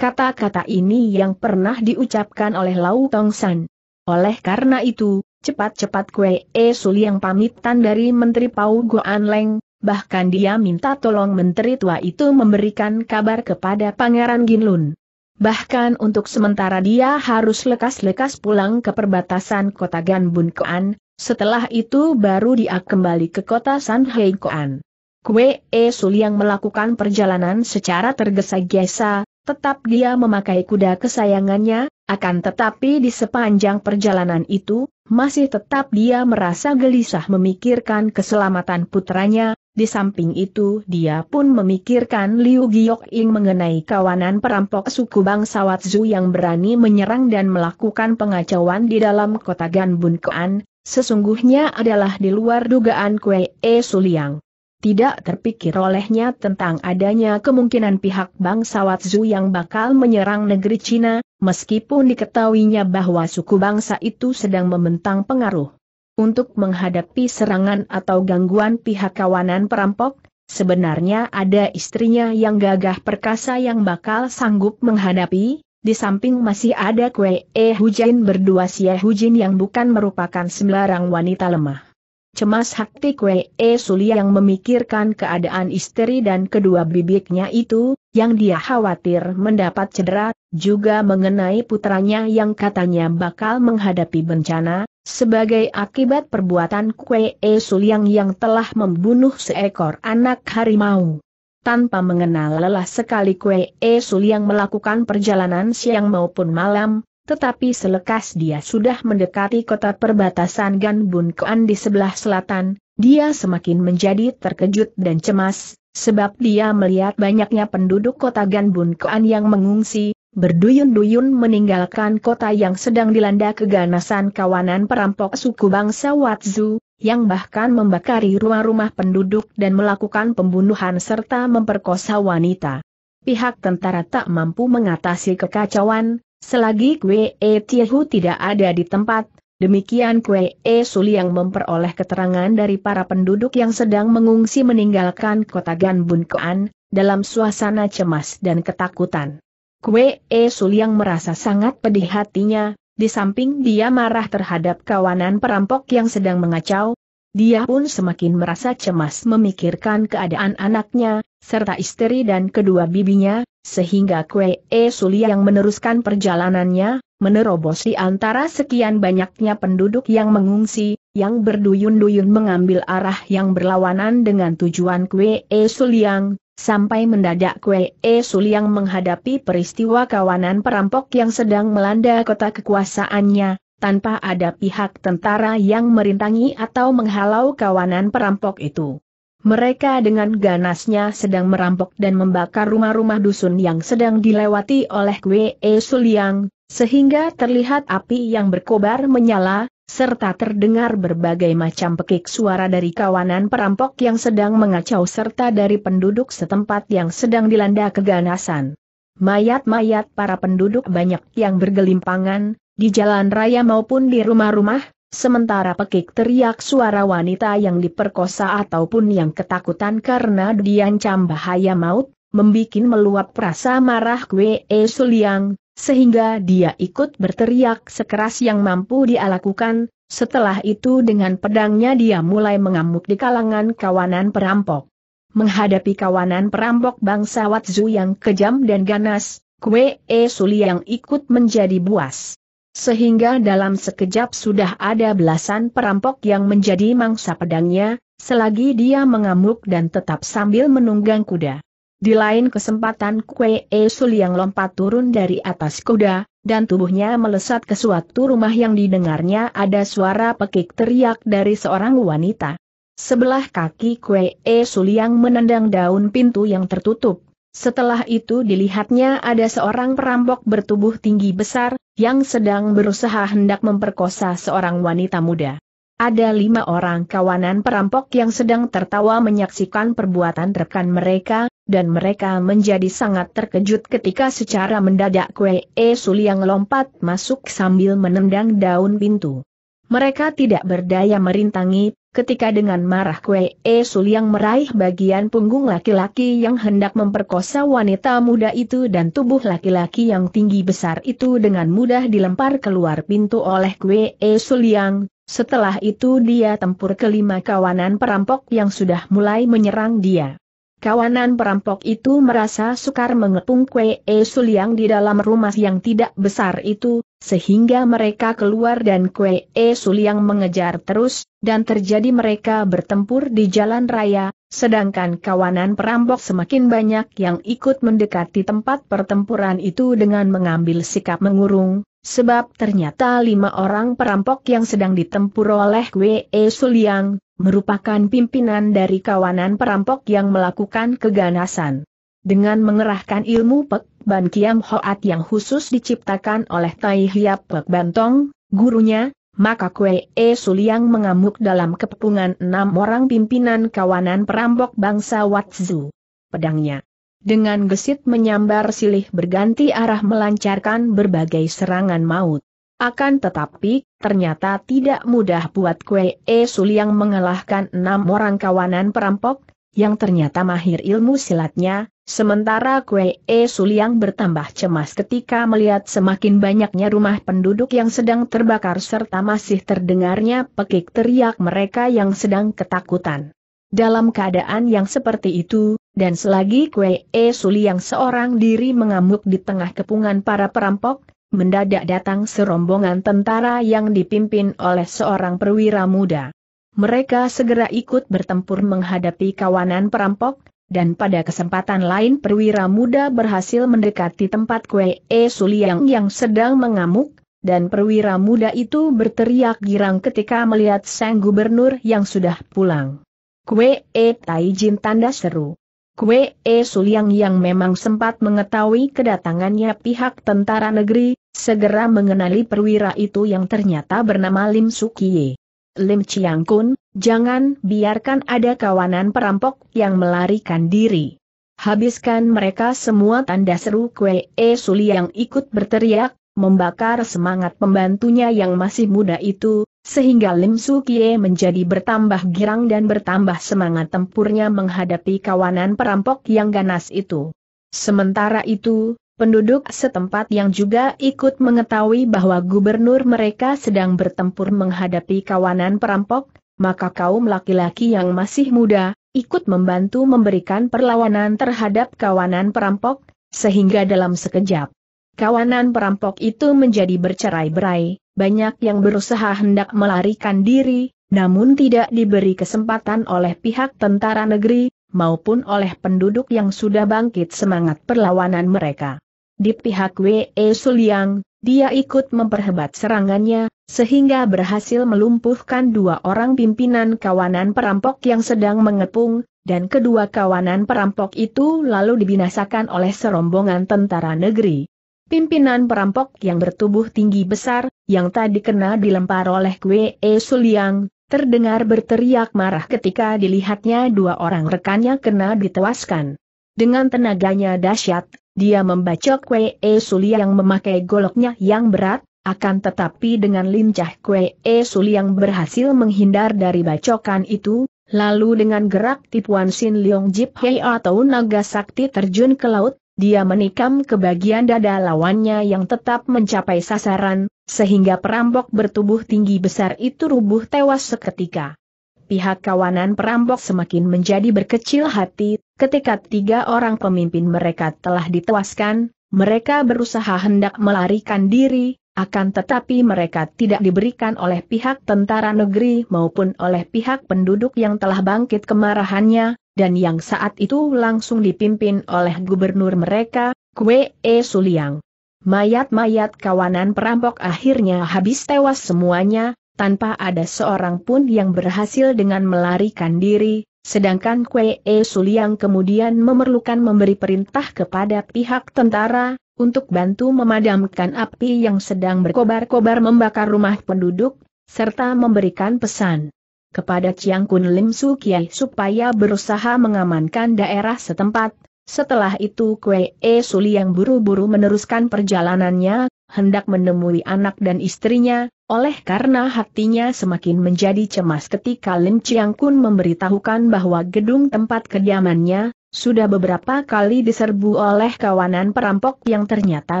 Kata-kata ini yang pernah diucapkan oleh Lau Tong San. Oleh karena itu, cepat-cepat Kue E yang pamitan dari Menteri Pau Guan Leng, bahkan dia minta tolong Menteri tua itu memberikan kabar kepada Pangeran Ginlun. Bahkan untuk sementara dia harus lekas-lekas pulang ke perbatasan kota Ganbun Koan, setelah itu baru dia kembali ke kota Hei Koan. Kue E yang melakukan perjalanan secara tergesa-gesa, tetap dia memakai kuda kesayangannya, akan tetapi di sepanjang perjalanan itu, masih tetap dia merasa gelisah memikirkan keselamatan putranya, di samping itu dia pun memikirkan Liu Giyok-ing mengenai kawanan perampok suku bangsa Watzu yang berani menyerang dan melakukan pengacauan di dalam kota Ganbun Kean, sesungguhnya adalah di luar dugaan Kue E Suliang tidak terpikir olehnya tentang adanya kemungkinan pihak bangsa Watsu yang bakal menyerang negeri Cina, meskipun diketahuinya bahwa suku bangsa itu sedang membentang pengaruh. Untuk menghadapi serangan atau gangguan pihak kawanan perampok, sebenarnya ada istrinya yang gagah perkasa yang bakal sanggup menghadapi, di samping masih ada kue Hujin hujan berdua Xie Hujin yang bukan merupakan sembarang wanita lemah. Cemas Hakti Kwe E Suli yang memikirkan keadaan istri dan kedua bibiknya itu, yang dia khawatir mendapat cedera, juga mengenai putranya yang katanya bakal menghadapi bencana, sebagai akibat perbuatan Kwe E Suliang yang telah membunuh seekor anak harimau. Tanpa mengenal lelah sekali Kwe E yang melakukan perjalanan siang maupun malam, tetapi selekas dia sudah mendekati kota perbatasan Ganbun Kuan di sebelah selatan, dia semakin menjadi terkejut dan cemas, sebab dia melihat banyaknya penduduk kota Ganbun Kuan yang mengungsi, berduyun-duyun meninggalkan kota yang sedang dilanda keganasan kawanan perampok suku bangsa Watzu, yang bahkan membakari rumah-rumah penduduk dan melakukan pembunuhan serta memperkosa wanita. Pihak tentara tak mampu mengatasi kekacauan, Selagi Kwe E Tiehu tidak ada di tempat, demikian Kwe E Suli yang memperoleh keterangan dari para penduduk yang sedang mengungsi meninggalkan kota Ganbunkoan, dalam suasana cemas dan ketakutan. Kwe E Suli yang merasa sangat pedih hatinya, di samping dia marah terhadap kawanan perampok yang sedang mengacau, dia pun semakin merasa cemas memikirkan keadaan anaknya, serta istri dan kedua bibinya, sehingga Kue E Suli yang meneruskan perjalanannya, menerobos di antara sekian banyaknya penduduk yang mengungsi, yang berduyun-duyun mengambil arah yang berlawanan dengan tujuan Kue E yang, sampai mendadak Kue E yang menghadapi peristiwa kawanan perampok yang sedang melanda kota kekuasaannya, tanpa ada pihak tentara yang merintangi atau menghalau kawanan perampok itu. Mereka dengan ganasnya sedang merampok dan membakar rumah-rumah dusun yang sedang dilewati oleh Kwee e Suliang, sehingga terlihat api yang berkobar menyala, serta terdengar berbagai macam pekik suara dari kawanan perampok yang sedang mengacau serta dari penduduk setempat yang sedang dilanda keganasan. Mayat-mayat para penduduk banyak yang bergelimpangan, di jalan raya maupun di rumah-rumah, Sementara pekik teriak suara wanita yang diperkosa ataupun yang ketakutan karena diancam bahaya maut, membikin meluap rasa marah Kwe E Suliang, sehingga dia ikut berteriak sekeras yang mampu dia lakukan, setelah itu dengan pedangnya dia mulai mengamuk di kalangan kawanan perampok. Menghadapi kawanan perampok bangsa Watzu yang kejam dan ganas, Kwe E Suliang ikut menjadi buas. Sehingga dalam sekejap sudah ada belasan perampok yang menjadi mangsa pedangnya, selagi dia mengamuk dan tetap sambil menunggang kuda. Di lain kesempatan Kue E yang lompat turun dari atas kuda, dan tubuhnya melesat ke suatu rumah yang didengarnya ada suara pekik teriak dari seorang wanita. Sebelah kaki Kue E yang menendang daun pintu yang tertutup, setelah itu dilihatnya ada seorang perampok bertubuh tinggi besar, yang sedang berusaha hendak memperkosa seorang wanita muda. Ada lima orang kawanan perampok yang sedang tertawa menyaksikan perbuatan rekan mereka, dan mereka menjadi sangat terkejut ketika secara mendadak Kue E yang lompat masuk sambil menendang daun pintu. Mereka tidak berdaya merintangi ketika dengan marah Kue E Suliang meraih bagian punggung laki-laki yang hendak memperkosa wanita muda itu dan tubuh laki-laki yang tinggi besar itu dengan mudah dilempar keluar pintu oleh Kue E Suliang, setelah itu dia tempur kelima kawanan perampok yang sudah mulai menyerang dia. Kawanan perampok itu merasa sukar mengepung Kue E Suliang di dalam rumah yang tidak besar itu, sehingga mereka keluar dan Kue E Suliang mengejar terus, dan terjadi mereka bertempur di jalan raya, sedangkan kawanan perampok semakin banyak yang ikut mendekati tempat pertempuran itu dengan mengambil sikap mengurung, sebab ternyata lima orang perampok yang sedang ditempur oleh Kue E Suliang, merupakan pimpinan dari kawanan perampok yang melakukan keganasan. Dengan mengerahkan ilmu Pek Ban Kiam Hoat yang khusus diciptakan oleh Tai Hiap Pek Bantong, gurunya, maka Kue E Suliang mengamuk dalam kepungan enam orang pimpinan kawanan perampok bangsa Watzu. Pedangnya dengan gesit menyambar silih berganti arah melancarkan berbagai serangan maut. Akan tetapi, ternyata tidak mudah buat Kue E Suliang mengalahkan enam orang kawanan perampok, yang ternyata mahir ilmu silatnya, Sementara Kue E Suliang bertambah cemas ketika melihat semakin banyaknya rumah penduduk yang sedang terbakar serta masih terdengarnya pekik teriak mereka yang sedang ketakutan. Dalam keadaan yang seperti itu, dan selagi Kue E Suliang seorang diri mengamuk di tengah kepungan para perampok, mendadak datang serombongan tentara yang dipimpin oleh seorang perwira muda. Mereka segera ikut bertempur menghadapi kawanan perampok, dan pada kesempatan lain perwira muda berhasil mendekati tempat Kue E Suliang yang sedang mengamuk, dan perwira muda itu berteriak girang ketika melihat sang gubernur yang sudah pulang. Kue E Taijin tanda seru. Kue E Suliang yang memang sempat mengetahui kedatangannya pihak tentara negeri, segera mengenali perwira itu yang ternyata bernama Lim Sukie, Lim Chiang Kun, Jangan biarkan ada kawanan perampok yang melarikan diri. Habiskan mereka semua tanda seru kue E Suli yang ikut berteriak, membakar semangat pembantunya yang masih muda itu, sehingga Lim Su Kie menjadi bertambah girang dan bertambah semangat tempurnya menghadapi kawanan perampok yang ganas itu. Sementara itu, penduduk setempat yang juga ikut mengetahui bahwa gubernur mereka sedang bertempur menghadapi kawanan perampok, maka kaum laki-laki yang masih muda, ikut membantu memberikan perlawanan terhadap kawanan perampok, sehingga dalam sekejap, kawanan perampok itu menjadi bercerai-berai, banyak yang berusaha hendak melarikan diri, namun tidak diberi kesempatan oleh pihak tentara negeri, maupun oleh penduduk yang sudah bangkit semangat perlawanan mereka. Di pihak W.E. Suliang, dia ikut memperhebat serangannya, sehingga berhasil melumpuhkan dua orang pimpinan kawanan perampok yang sedang mengepung, dan kedua kawanan perampok itu lalu dibinasakan oleh serombongan tentara negeri. Pimpinan perampok yang bertubuh tinggi besar, yang tadi kena dilempar oleh Kwe E Suliang, terdengar berteriak marah ketika dilihatnya dua orang rekannya kena ditewaskan. Dengan tenaganya dahsyat, dia membacok Wei Suliang memakai goloknya yang berat, akan tetapi dengan lincah Kue e suli yang berhasil menghindar dari bacokan itu, lalu dengan gerak tipuan Sin Leong Jip Hei atau naga sakti terjun ke laut, dia menikam ke bagian dada lawannya yang tetap mencapai sasaran, sehingga perampok bertubuh tinggi besar itu rubuh tewas seketika. Pihak kawanan perampok semakin menjadi berkecil hati, ketika tiga orang pemimpin mereka telah ditewaskan, mereka berusaha hendak melarikan diri, akan tetapi mereka tidak diberikan oleh pihak tentara negeri maupun oleh pihak penduduk yang telah bangkit kemarahannya, dan yang saat itu langsung dipimpin oleh gubernur mereka, Kwe E Suliang. Mayat-mayat kawanan perampok akhirnya habis tewas semuanya, tanpa ada seorang pun yang berhasil dengan melarikan diri, sedangkan Kwe E Suliang kemudian memerlukan memberi perintah kepada pihak tentara, untuk bantu memadamkan api yang sedang berkobar-kobar membakar rumah penduduk, serta memberikan pesan kepada Chiang Kun Lim Su Kiai supaya berusaha mengamankan daerah setempat. Setelah itu Kue E Suli yang buru-buru meneruskan perjalanannya, hendak menemui anak dan istrinya, oleh karena hatinya semakin menjadi cemas ketika Lim Chiang Kun memberitahukan bahwa gedung tempat kediamannya, sudah beberapa kali diserbu oleh kawanan perampok yang ternyata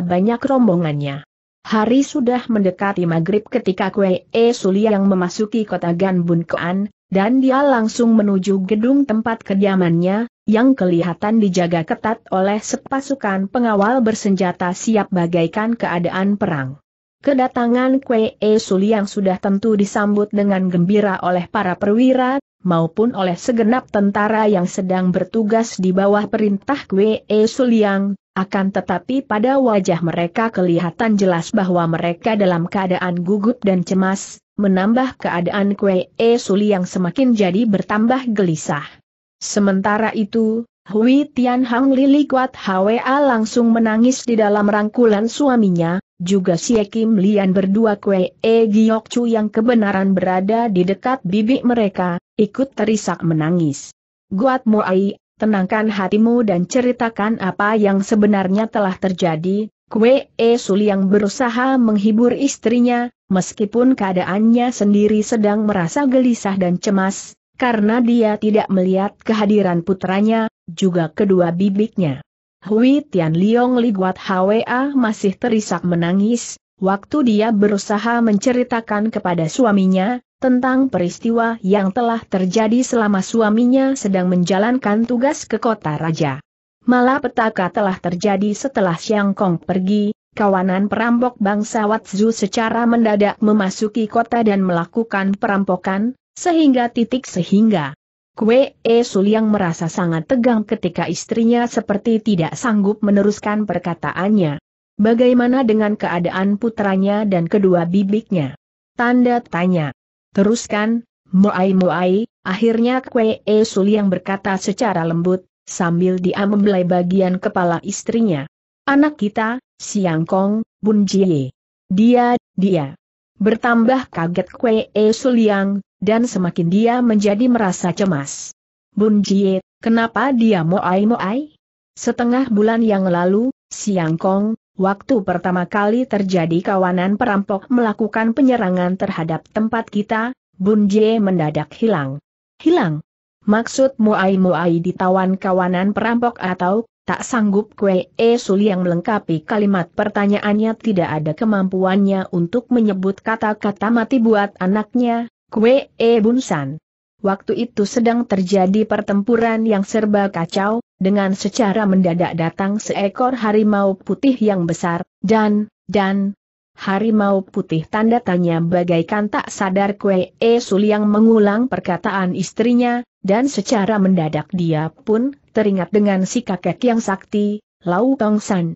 banyak rombongannya. Hari sudah mendekati maghrib ketika Kwe E Suli yang memasuki kota Kean, dan dia langsung menuju gedung tempat kediamannya, yang kelihatan dijaga ketat oleh sepasukan pengawal bersenjata siap bagaikan keadaan perang. Kedatangan Kwe E Suli yang sudah tentu disambut dengan gembira oleh para perwira maupun oleh segenap tentara yang sedang bertugas di bawah perintah Kwe e Suliang, akan tetapi pada wajah mereka kelihatan jelas bahwa mereka dalam keadaan gugup dan cemas, menambah keadaan Kwe e Suliang semakin jadi bertambah gelisah. Sementara itu, Hui Tian Hang Lili Kuat Hwa langsung menangis di dalam rangkulan suaminya, juga si Kim Lian berdua kue E Giok Chu yang kebenaran berada di dekat bibik mereka, ikut terisak menangis. Guat Ai, tenangkan hatimu dan ceritakan apa yang sebenarnya telah terjadi, kue E Suli yang berusaha menghibur istrinya, meskipun keadaannya sendiri sedang merasa gelisah dan cemas, karena dia tidak melihat kehadiran putranya, juga kedua bibiknya. Hui Tian Liong Li Hwa masih terisak menangis, waktu dia berusaha menceritakan kepada suaminya, tentang peristiwa yang telah terjadi selama suaminya sedang menjalankan tugas ke kota raja. Malah petaka telah terjadi setelah Xiang Kong pergi, kawanan perampok bangsa Watzu secara mendadak memasuki kota dan melakukan perampokan, sehingga titik sehingga Kue E Suliang merasa sangat tegang ketika istrinya seperti tidak sanggup meneruskan perkataannya. Bagaimana dengan keadaan putranya dan kedua bibiknya? Tanda tanya. Teruskan, Moai Moai, akhirnya Kue E Suliang berkata secara lembut, sambil dia membelai bagian kepala istrinya. Anak kita, Siang Kong, Bun Jie. Dia, dia. Bertambah kaget Kwe E Suliang, dan semakin dia menjadi merasa cemas. Bun Jie, kenapa dia moai-moai? Setengah bulan yang lalu, Siang Kong, waktu pertama kali terjadi kawanan perampok melakukan penyerangan terhadap tempat kita, Bun Jie mendadak hilang. Hilang? Maksud moai-moai ditawan kawanan perampok atau Tak sanggup Kue E Sul yang melengkapi kalimat pertanyaannya tidak ada kemampuannya untuk menyebut kata-kata mati buat anaknya, Kue E Bunsan. Waktu itu sedang terjadi pertempuran yang serba kacau, dengan secara mendadak datang seekor harimau putih yang besar, dan, dan, Harimau putih tanda tanya bagaikan tak sadar Kue E yang mengulang perkataan istrinya, dan secara mendadak dia pun teringat dengan si kakek yang sakti, Lau Tong San.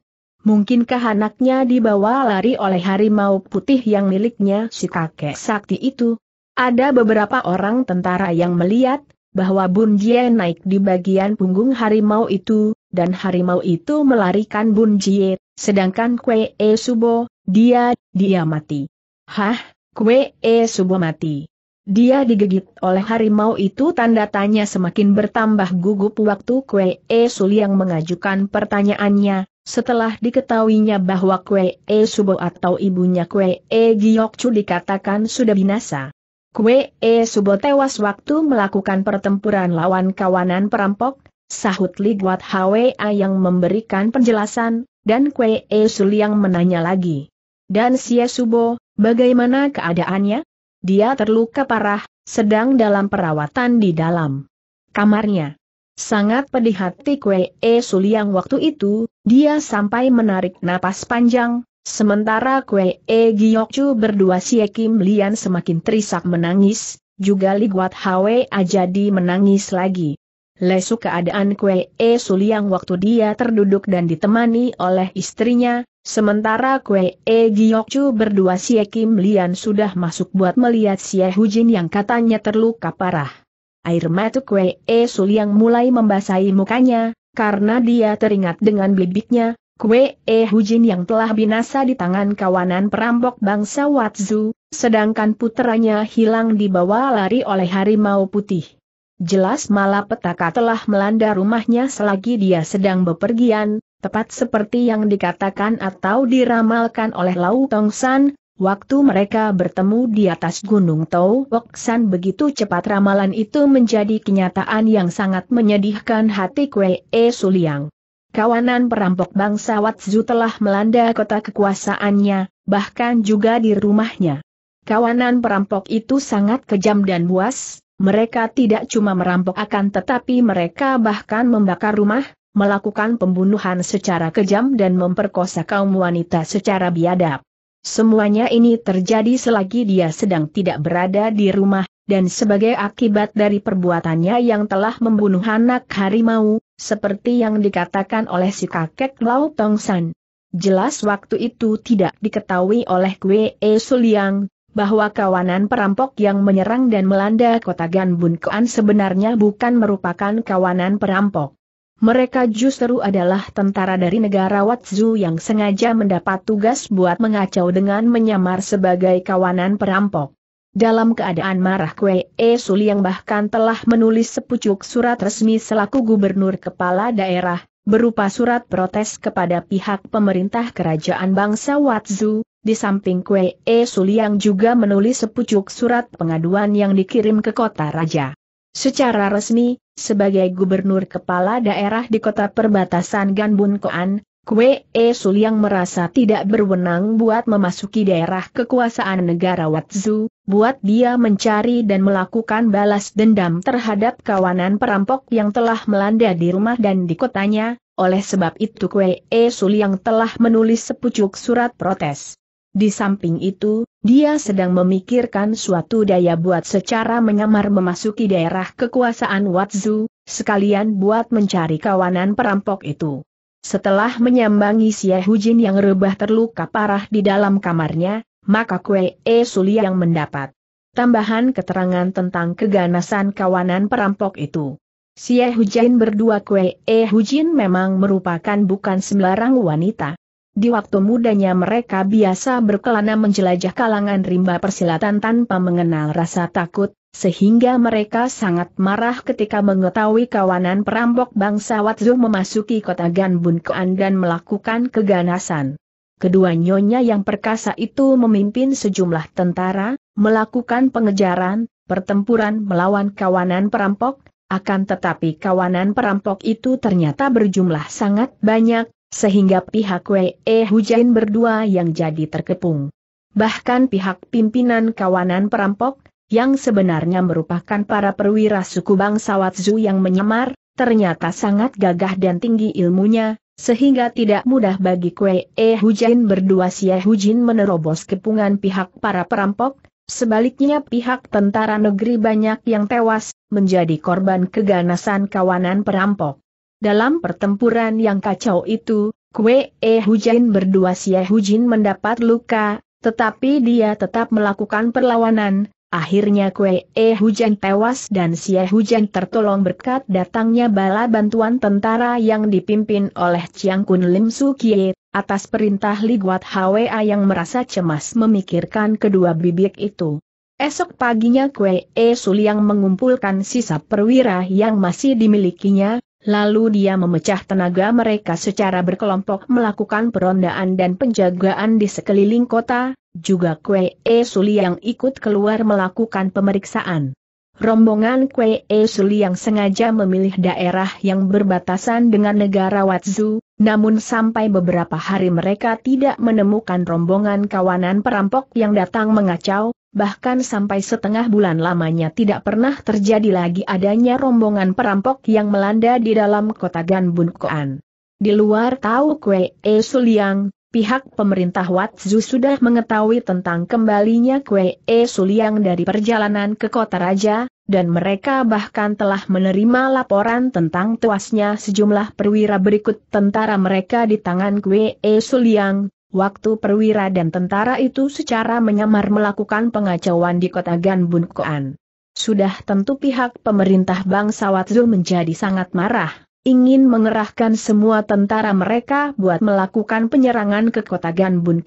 Mungkinkah anaknya dibawa lari oleh harimau putih yang miliknya si kakek sakti itu? Ada beberapa orang tentara yang melihat, bahwa Bun Jie naik di bagian punggung harimau itu, dan harimau itu melarikan Bun Jie, sedangkan Kue E Subo, dia, dia mati. Hah, kue e subuh mati. Dia digigit oleh harimau itu tanda tanya semakin bertambah gugup waktu Kue E Sul yang mengajukan pertanyaannya, setelah diketahuinya bahwa Kue E Subo atau ibunya Kue E Giokcu dikatakan sudah binasa. Kue E Subo tewas waktu melakukan pertempuran lawan kawanan perampok, sahut Liguat Hwa yang memberikan penjelasan, dan Kue E Sul yang menanya lagi. Dan Sia Subo, bagaimana keadaannya? Dia terluka parah, sedang dalam perawatan di dalam kamarnya. Sangat pedih hati Kwe E Suliang waktu itu, dia sampai menarik napas panjang, sementara Kwe E Giyokcu berdua Xie Kim Lian semakin terisak menangis, juga Liguat Hwe jadi menangis lagi. Lesu keadaan Kue E Suliang waktu dia terduduk dan ditemani oleh istrinya, sementara Kue E Giyokcu berdua Siakim Kim Lian sudah masuk buat melihat Sie Hujin yang katanya terluka parah. Air mata Kue E Suliang mulai membasahi mukanya, karena dia teringat dengan bibitnya, Kue E Hujin yang telah binasa di tangan kawanan perampok bangsa Watzu, sedangkan putranya hilang dibawa lari oleh harimau putih. Jelas malapetaka telah melanda rumahnya selagi dia sedang bepergian, tepat seperti yang dikatakan atau diramalkan oleh Lau Tong San. waktu mereka bertemu di atas Gunung Tau Wok San begitu cepat ramalan itu menjadi kenyataan yang sangat menyedihkan hati Kwe E Suliang. Kawanan perampok bangsa Watzu telah melanda kota kekuasaannya, bahkan juga di rumahnya. Kawanan perampok itu sangat kejam dan buas, mereka tidak cuma merampok akan tetapi mereka bahkan membakar rumah, melakukan pembunuhan secara kejam dan memperkosa kaum wanita secara biadab. Semuanya ini terjadi selagi dia sedang tidak berada di rumah, dan sebagai akibat dari perbuatannya yang telah membunuh anak harimau, seperti yang dikatakan oleh si kakek Lau Tong San. Jelas waktu itu tidak diketahui oleh Kwe e Suliang, bahwa kawanan perampok yang menyerang dan melanda kota Ganbun sebenarnya bukan merupakan kawanan perampok. Mereka justru adalah tentara dari negara Watsu yang sengaja mendapat tugas buat mengacau dengan menyamar sebagai kawanan perampok. Dalam keadaan marah Kue E Suli yang bahkan telah menulis sepucuk surat resmi selaku gubernur kepala daerah, berupa surat protes kepada pihak pemerintah kerajaan bangsa Watsu, di samping Kue E Suliang juga menulis sepucuk surat pengaduan yang dikirim ke kota raja. Secara resmi, sebagai gubernur kepala daerah di kota perbatasan Ganbun Koan, Kue E Suliang merasa tidak berwenang buat memasuki daerah kekuasaan negara Watzu, buat dia mencari dan melakukan balas dendam terhadap kawanan perampok yang telah melanda di rumah dan di kotanya, oleh sebab itu Kue E Suliang telah menulis sepucuk surat protes. Di samping itu, dia sedang memikirkan suatu daya buat secara menyamar memasuki daerah kekuasaan Watzu, sekalian buat mencari kawanan perampok itu. Setelah menyambangi Xie Hujin yang rebah terluka parah di dalam kamarnya, maka Kue E Suli yang mendapat tambahan keterangan tentang keganasan kawanan perampok itu. Xie Hujin berdua Kue E Hujin memang merupakan bukan sembarang wanita. Di waktu mudanya mereka biasa berkelana menjelajah kalangan rimba persilatan tanpa mengenal rasa takut, sehingga mereka sangat marah ketika mengetahui kawanan perampok bangsa Watzu memasuki kota Ganbunkoan dan melakukan keganasan. Kedua nyonya yang perkasa itu memimpin sejumlah tentara, melakukan pengejaran, pertempuran melawan kawanan perampok, akan tetapi kawanan perampok itu ternyata berjumlah sangat banyak, sehingga pihak Wei e Hujain berdua yang jadi terkepung. Bahkan pihak pimpinan kawanan perampok, yang sebenarnya merupakan para perwira suku bangsa Watzu yang menyamar, ternyata sangat gagah dan tinggi ilmunya, sehingga tidak mudah bagi Kue Hujain berdua Xie Hujin menerobos kepungan pihak para perampok, sebaliknya pihak tentara negeri banyak yang tewas, menjadi korban keganasan kawanan perampok. Dalam pertempuran yang kacau itu, Kue E Hujin berdua e Hujin mendapat luka, tetapi dia tetap melakukan perlawanan, Akhirnya Kue E Hujin tewas dan e Hujin tertolong berkat datangnya bala bantuan tentara yang dipimpin oleh Chiang Kun Lim Su Kie, atas perintah Li Guat Hwa yang merasa cemas memikirkan kedua bibik itu. Esok paginya Kue E Suliang mengumpulkan sisa perwira yang masih dimilikinya, Lalu dia memecah tenaga mereka secara berkelompok melakukan perondaan dan penjagaan di sekeliling kota, juga Kwe E Suli yang ikut keluar melakukan pemeriksaan. Rombongan Kwe E Suli yang sengaja memilih daerah yang berbatasan dengan negara Watzu, namun sampai beberapa hari mereka tidak menemukan rombongan kawanan perampok yang datang mengacau, bahkan sampai setengah bulan lamanya tidak pernah terjadi lagi adanya rombongan perampok yang melanda di dalam kota Ganbun Koan. Di luar tahu Kwe E Suliang, pihak pemerintah Watzu sudah mengetahui tentang kembalinya Kwe E Suliang dari perjalanan ke kota raja, dan mereka bahkan telah menerima laporan tentang tuasnya sejumlah perwira berikut tentara mereka di tangan Kwe E Suliang, Waktu perwira dan tentara itu secara menyamar melakukan pengacauan di kota Ganbun Koan. Sudah tentu pihak pemerintah bangsa Watzu menjadi sangat marah, ingin mengerahkan semua tentara mereka buat melakukan penyerangan ke kota Ganbun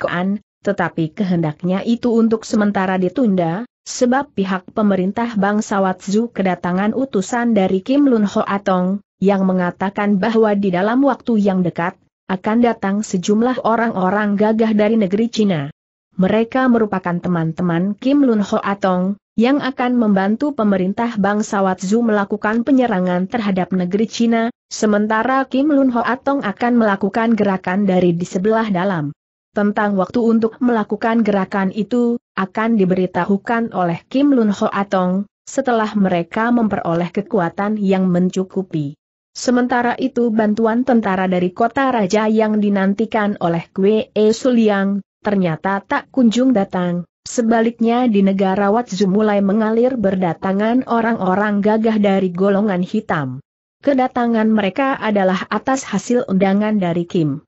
tetapi kehendaknya itu untuk sementara ditunda, sebab pihak pemerintah bangsa Watzu kedatangan utusan dari Kim Lun Ho Atong, yang mengatakan bahwa di dalam waktu yang dekat, akan datang sejumlah orang-orang gagah dari negeri Cina. Mereka merupakan teman-teman Kim Lun Ho Atong, yang akan membantu pemerintah bangsa Watzu melakukan penyerangan terhadap negeri Cina, sementara Kim Lun Ho Atong akan melakukan gerakan dari di sebelah dalam. Tentang waktu untuk melakukan gerakan itu, akan diberitahukan oleh Kim Lun Ho Atong, setelah mereka memperoleh kekuatan yang mencukupi. Sementara itu bantuan tentara dari kota raja yang dinantikan oleh Kwe E Suliang, ternyata tak kunjung datang. Sebaliknya di negara Watsu mulai mengalir berdatangan orang-orang gagah dari golongan hitam. Kedatangan mereka adalah atas hasil undangan dari Kim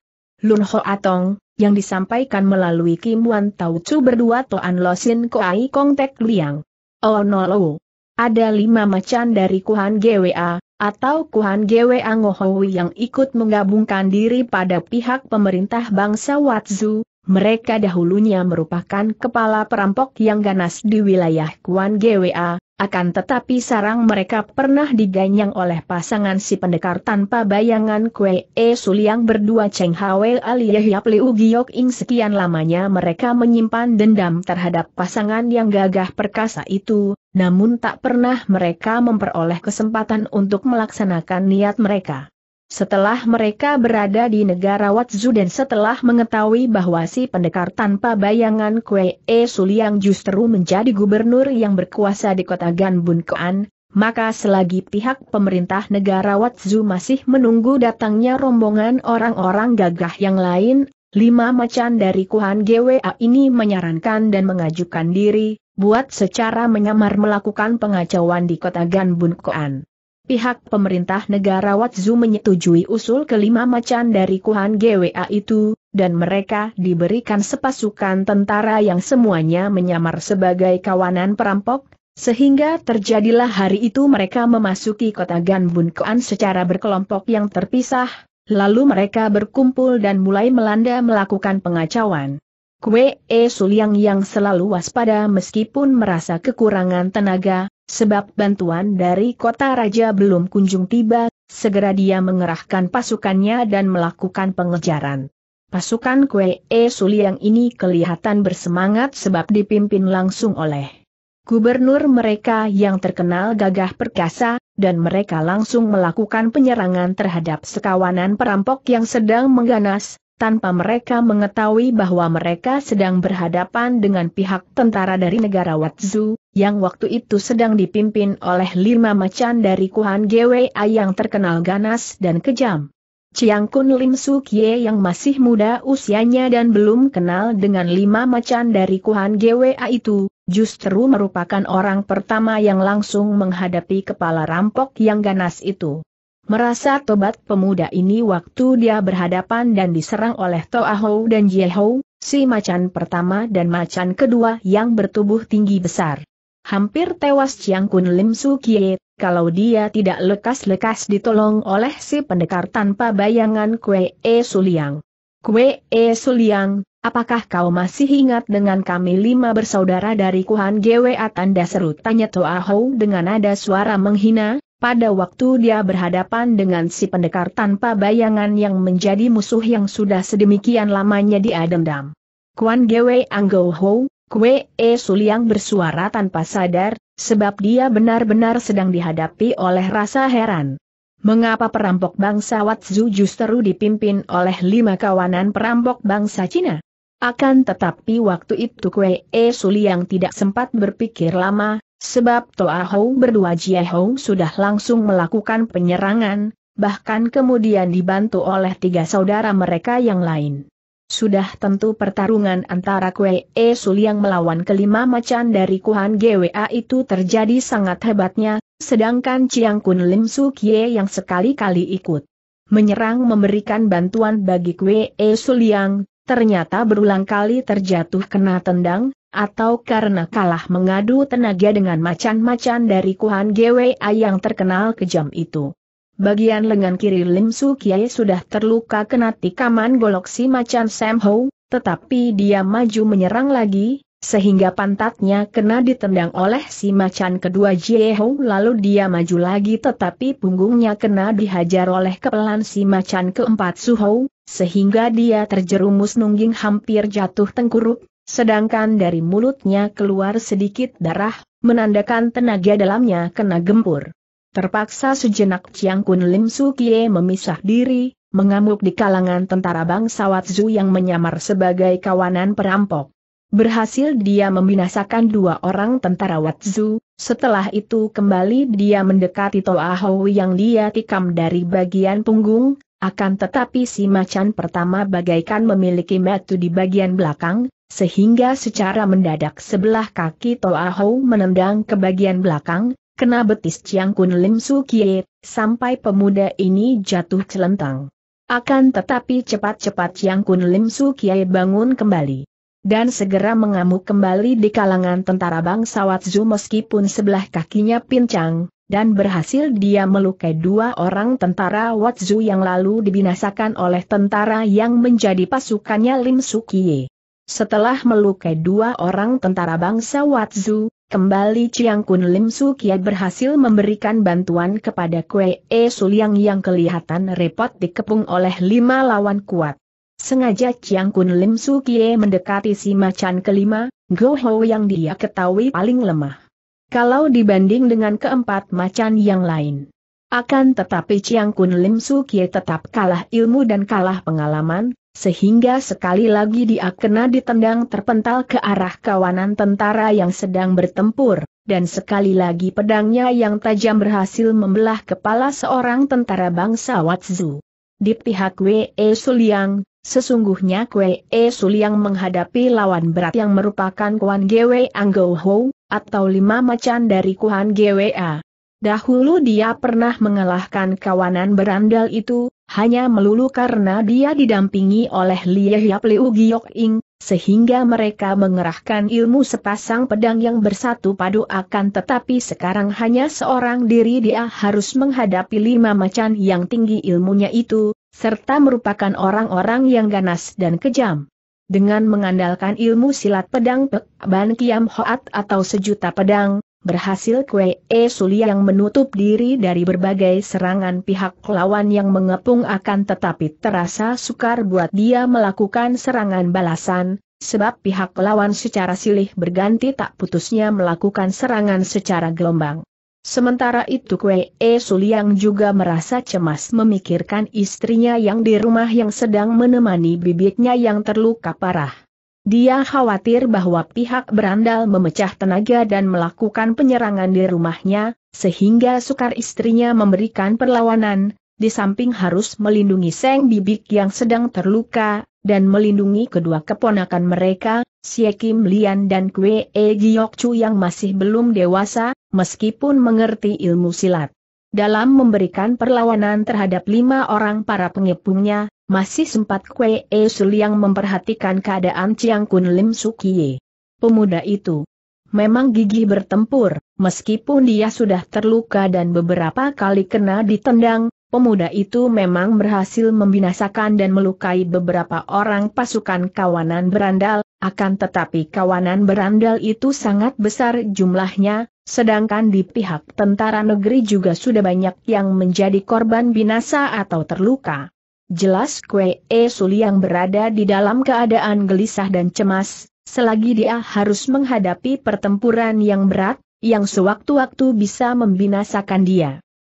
Lun Ho Atong, yang disampaikan melalui Kim Wan Tau Chu berdua Toan Losin Koai Kong Tek Liang. Oh no lo. Ada lima macan dari Kuhan GWA, atau Kuhan GWA Ngohowi yang ikut menggabungkan diri pada pihak pemerintah bangsa Watzu, mereka dahulunya merupakan kepala perampok yang ganas di wilayah Kuhan GWA, akan tetapi sarang mereka pernah diganyang oleh pasangan si pendekar tanpa bayangan Kue E Suliang berdua Cheng Hwe alias Yap Liu Giok Ing sekian lamanya mereka menyimpan dendam terhadap pasangan yang gagah perkasa itu, namun tak pernah mereka memperoleh kesempatan untuk melaksanakan niat mereka. Setelah mereka berada di negara Watsu dan setelah mengetahui bahwa si pendekar tanpa bayangan Kue E Suliang justru menjadi gubernur yang berkuasa di kota Ganbunkoan, maka selagi pihak pemerintah negara Watsu masih menunggu datangnya rombongan orang-orang gagah yang lain, lima macan dari Kuhan GWA ini menyarankan dan mengajukan diri, buat secara menyamar melakukan pengacauan di kota Ganbunkoan pihak pemerintah negara Watzu menyetujui usul kelima macan dari Kuhan GWA itu, dan mereka diberikan sepasukan tentara yang semuanya menyamar sebagai kawanan perampok, sehingga terjadilah hari itu mereka memasuki kota Kuan secara berkelompok yang terpisah, lalu mereka berkumpul dan mulai melanda melakukan pengacauan. Kue E Suliang yang selalu waspada meskipun merasa kekurangan tenaga, Sebab bantuan dari kota raja belum kunjung tiba, segera dia mengerahkan pasukannya dan melakukan pengejaran. Pasukan Kue E Suliang ini kelihatan bersemangat sebab dipimpin langsung oleh gubernur mereka yang terkenal gagah perkasa, dan mereka langsung melakukan penyerangan terhadap sekawanan perampok yang sedang mengganas, tanpa mereka mengetahui bahwa mereka sedang berhadapan dengan pihak tentara dari negara Watzu, yang waktu itu sedang dipimpin oleh lima macan dari Kuhan Gwa yang terkenal ganas dan kejam. Chiang Kun Lim Su Kie yang masih muda usianya dan belum kenal dengan lima macan dari Kuhan Gwa itu, justru merupakan orang pertama yang langsung menghadapi kepala rampok yang ganas itu. Merasa tobat pemuda ini waktu dia berhadapan dan diserang oleh Toahou dan Jiehou, si macan pertama dan macan kedua yang bertubuh tinggi besar. Hampir tewas Chiang Kun Lim Su Kie, kalau dia tidak lekas-lekas ditolong oleh si pendekar tanpa bayangan Kue E Suliang. Kue E Suliang, apakah kau masih ingat dengan kami lima bersaudara dari Kuhan Gwe Atanda seru tanya Toa Hou dengan nada suara menghina? Pada waktu dia berhadapan dengan si pendekar tanpa bayangan yang menjadi musuh yang sudah sedemikian lamanya dia dendam. Kuan Gwe Anggo Ho, Kwe E Suliang bersuara tanpa sadar, sebab dia benar-benar sedang dihadapi oleh rasa heran. Mengapa perampok bangsa Watzu justru dipimpin oleh lima kawanan perampok bangsa Cina? Akan tetapi waktu itu Kwe E Suliang tidak sempat berpikir lama, Sebab Toa Hou berdua Jie Hou sudah langsung melakukan penyerangan, bahkan kemudian dibantu oleh tiga saudara mereka yang lain. Sudah tentu pertarungan antara Kwe E Suliang melawan kelima macan dari Kuhan GWA itu terjadi sangat hebatnya, sedangkan Chiang Kun Lim Su Kie yang sekali-kali ikut menyerang memberikan bantuan bagi Kwe E Suliang, ternyata berulang kali terjatuh kena tendang, atau karena kalah mengadu tenaga dengan macan-macan dari Kuhan GWA yang terkenal kejam itu. Bagian lengan kiri Lim Su Kiai sudah terluka kena tikaman golok si macan Sam Ho, tetapi dia maju menyerang lagi, sehingga pantatnya kena ditendang oleh si macan kedua Jie Ho lalu dia maju lagi tetapi punggungnya kena dihajar oleh kepelan si macan keempat Su Ho, sehingga dia terjerumus nungging hampir jatuh tengkurup sedangkan dari mulutnya keluar sedikit darah, menandakan tenaga dalamnya kena gempur. Terpaksa sejenak Chiang Kun Lim Su Kie memisah diri, mengamuk di kalangan tentara bangsawatzu Zhu yang menyamar sebagai kawanan perampok. Berhasil dia membinasakan dua orang tentara Watzu, setelah itu kembali dia mendekati Toa Hou yang dia tikam dari bagian punggung, akan tetapi si macan pertama bagaikan memiliki metu di bagian belakang, sehingga secara mendadak sebelah kaki Toa Hou menendang ke bagian belakang, kena betis Chiang Kun Lim Su Kie, sampai pemuda ini jatuh celentang. Akan tetapi cepat-cepat Chiang Kun Lim Su Kie bangun kembali. Dan segera mengamuk kembali di kalangan tentara bangsa Watzu meskipun sebelah kakinya pincang, dan berhasil dia melukai dua orang tentara Watzu yang lalu dibinasakan oleh tentara yang menjadi pasukannya Lim Su Kie. Setelah melukai dua orang tentara bangsa Watzu, kembali Chiang Kun Lim Su Kiat berhasil memberikan bantuan kepada Kue E Suliang yang kelihatan repot dikepung oleh lima lawan kuat. Sengaja Chiang Kun Lim Su Kie mendekati si macan kelima, Go Ho yang dia ketahui paling lemah. Kalau dibanding dengan keempat macan yang lain. Akan tetapi Chiang Kun Lim Su Kie tetap kalah ilmu dan kalah pengalaman, sehingga sekali lagi dia kena ditendang terpental ke arah kawanan tentara yang sedang bertempur, dan sekali lagi pedangnya yang tajam berhasil membelah kepala seorang tentara bangsa Watsu. Di pihak Wei Suliang, sesungguhnya Wei Suliang menghadapi lawan berat yang merupakan Kuan Gwe Anggo Ho, atau lima macan dari Kuan Gwa. Dahulu dia pernah mengalahkan kawanan berandal itu, hanya melulu karena dia didampingi oleh Lia Yap Liu Giok Ing, sehingga mereka mengerahkan ilmu sepasang pedang yang bersatu padu akan tetapi sekarang hanya seorang diri dia harus menghadapi lima macan yang tinggi ilmunya itu, serta merupakan orang-orang yang ganas dan kejam. Dengan mengandalkan ilmu silat pedang Pek Ban Kiam Hoat atau sejuta pedang, berhasil Kue E Suli yang menutup diri dari berbagai serangan pihak lawan yang mengepung akan tetapi terasa sukar buat dia melakukan serangan balasan, sebab pihak lawan secara silih berganti tak putusnya melakukan serangan secara gelombang. Sementara itu Kue E yang juga merasa cemas memikirkan istrinya yang di rumah yang sedang menemani bibitnya yang terluka parah. Dia khawatir bahwa pihak berandal memecah tenaga dan melakukan penyerangan di rumahnya, sehingga sukar istrinya memberikan perlawanan, di samping harus melindungi Seng Bibik yang sedang terluka, dan melindungi kedua keponakan mereka, Sye Kim Lian dan Kwe E Giok Chu yang masih belum dewasa, meskipun mengerti ilmu silat. Dalam memberikan perlawanan terhadap lima orang para pengepungnya, masih sempat Kwe E yang memperhatikan keadaan Chiang Kun Lim Sukie. Pemuda itu memang gigih bertempur, meskipun dia sudah terluka dan beberapa kali kena ditendang, pemuda itu memang berhasil membinasakan dan melukai beberapa orang pasukan kawanan berandal, akan tetapi kawanan berandal itu sangat besar jumlahnya, sedangkan di pihak tentara negeri juga sudah banyak yang menjadi korban binasa atau terluka. Jelas Kwe E yang berada di dalam keadaan gelisah dan cemas, selagi dia harus menghadapi pertempuran yang berat, yang sewaktu-waktu bisa membinasakan dia.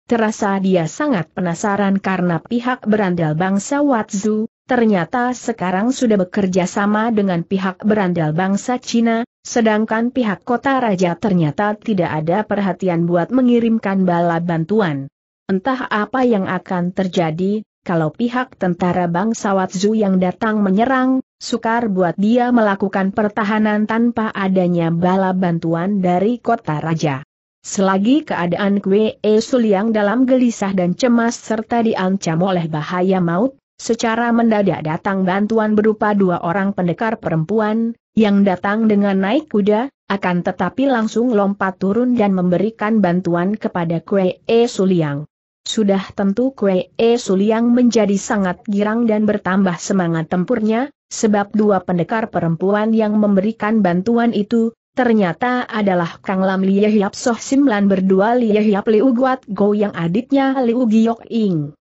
Terasa dia sangat penasaran karena pihak berandal bangsa Watzu, ternyata sekarang sudah bekerja sama dengan pihak berandal bangsa Cina, sedangkan pihak kota raja ternyata tidak ada perhatian buat mengirimkan bala bantuan. Entah apa yang akan terjadi, kalau pihak tentara bangsawatzu Zhu yang datang menyerang, sukar buat dia melakukan pertahanan tanpa adanya bala bantuan dari kota raja. Selagi keadaan Kwe e Suliang dalam gelisah dan cemas serta diancam oleh bahaya maut, secara mendadak datang bantuan berupa dua orang pendekar perempuan, yang datang dengan naik kuda, akan tetapi langsung lompat turun dan memberikan bantuan kepada Kwe e Suliang. Sudah tentu kue E Suliang menjadi sangat girang dan bertambah semangat tempurnya, sebab dua pendekar perempuan yang memberikan bantuan itu, ternyata adalah Kang Lam Lie Soh Simlan berdua Lie Liu Guat Go yang adiknya Liu Giok Ing.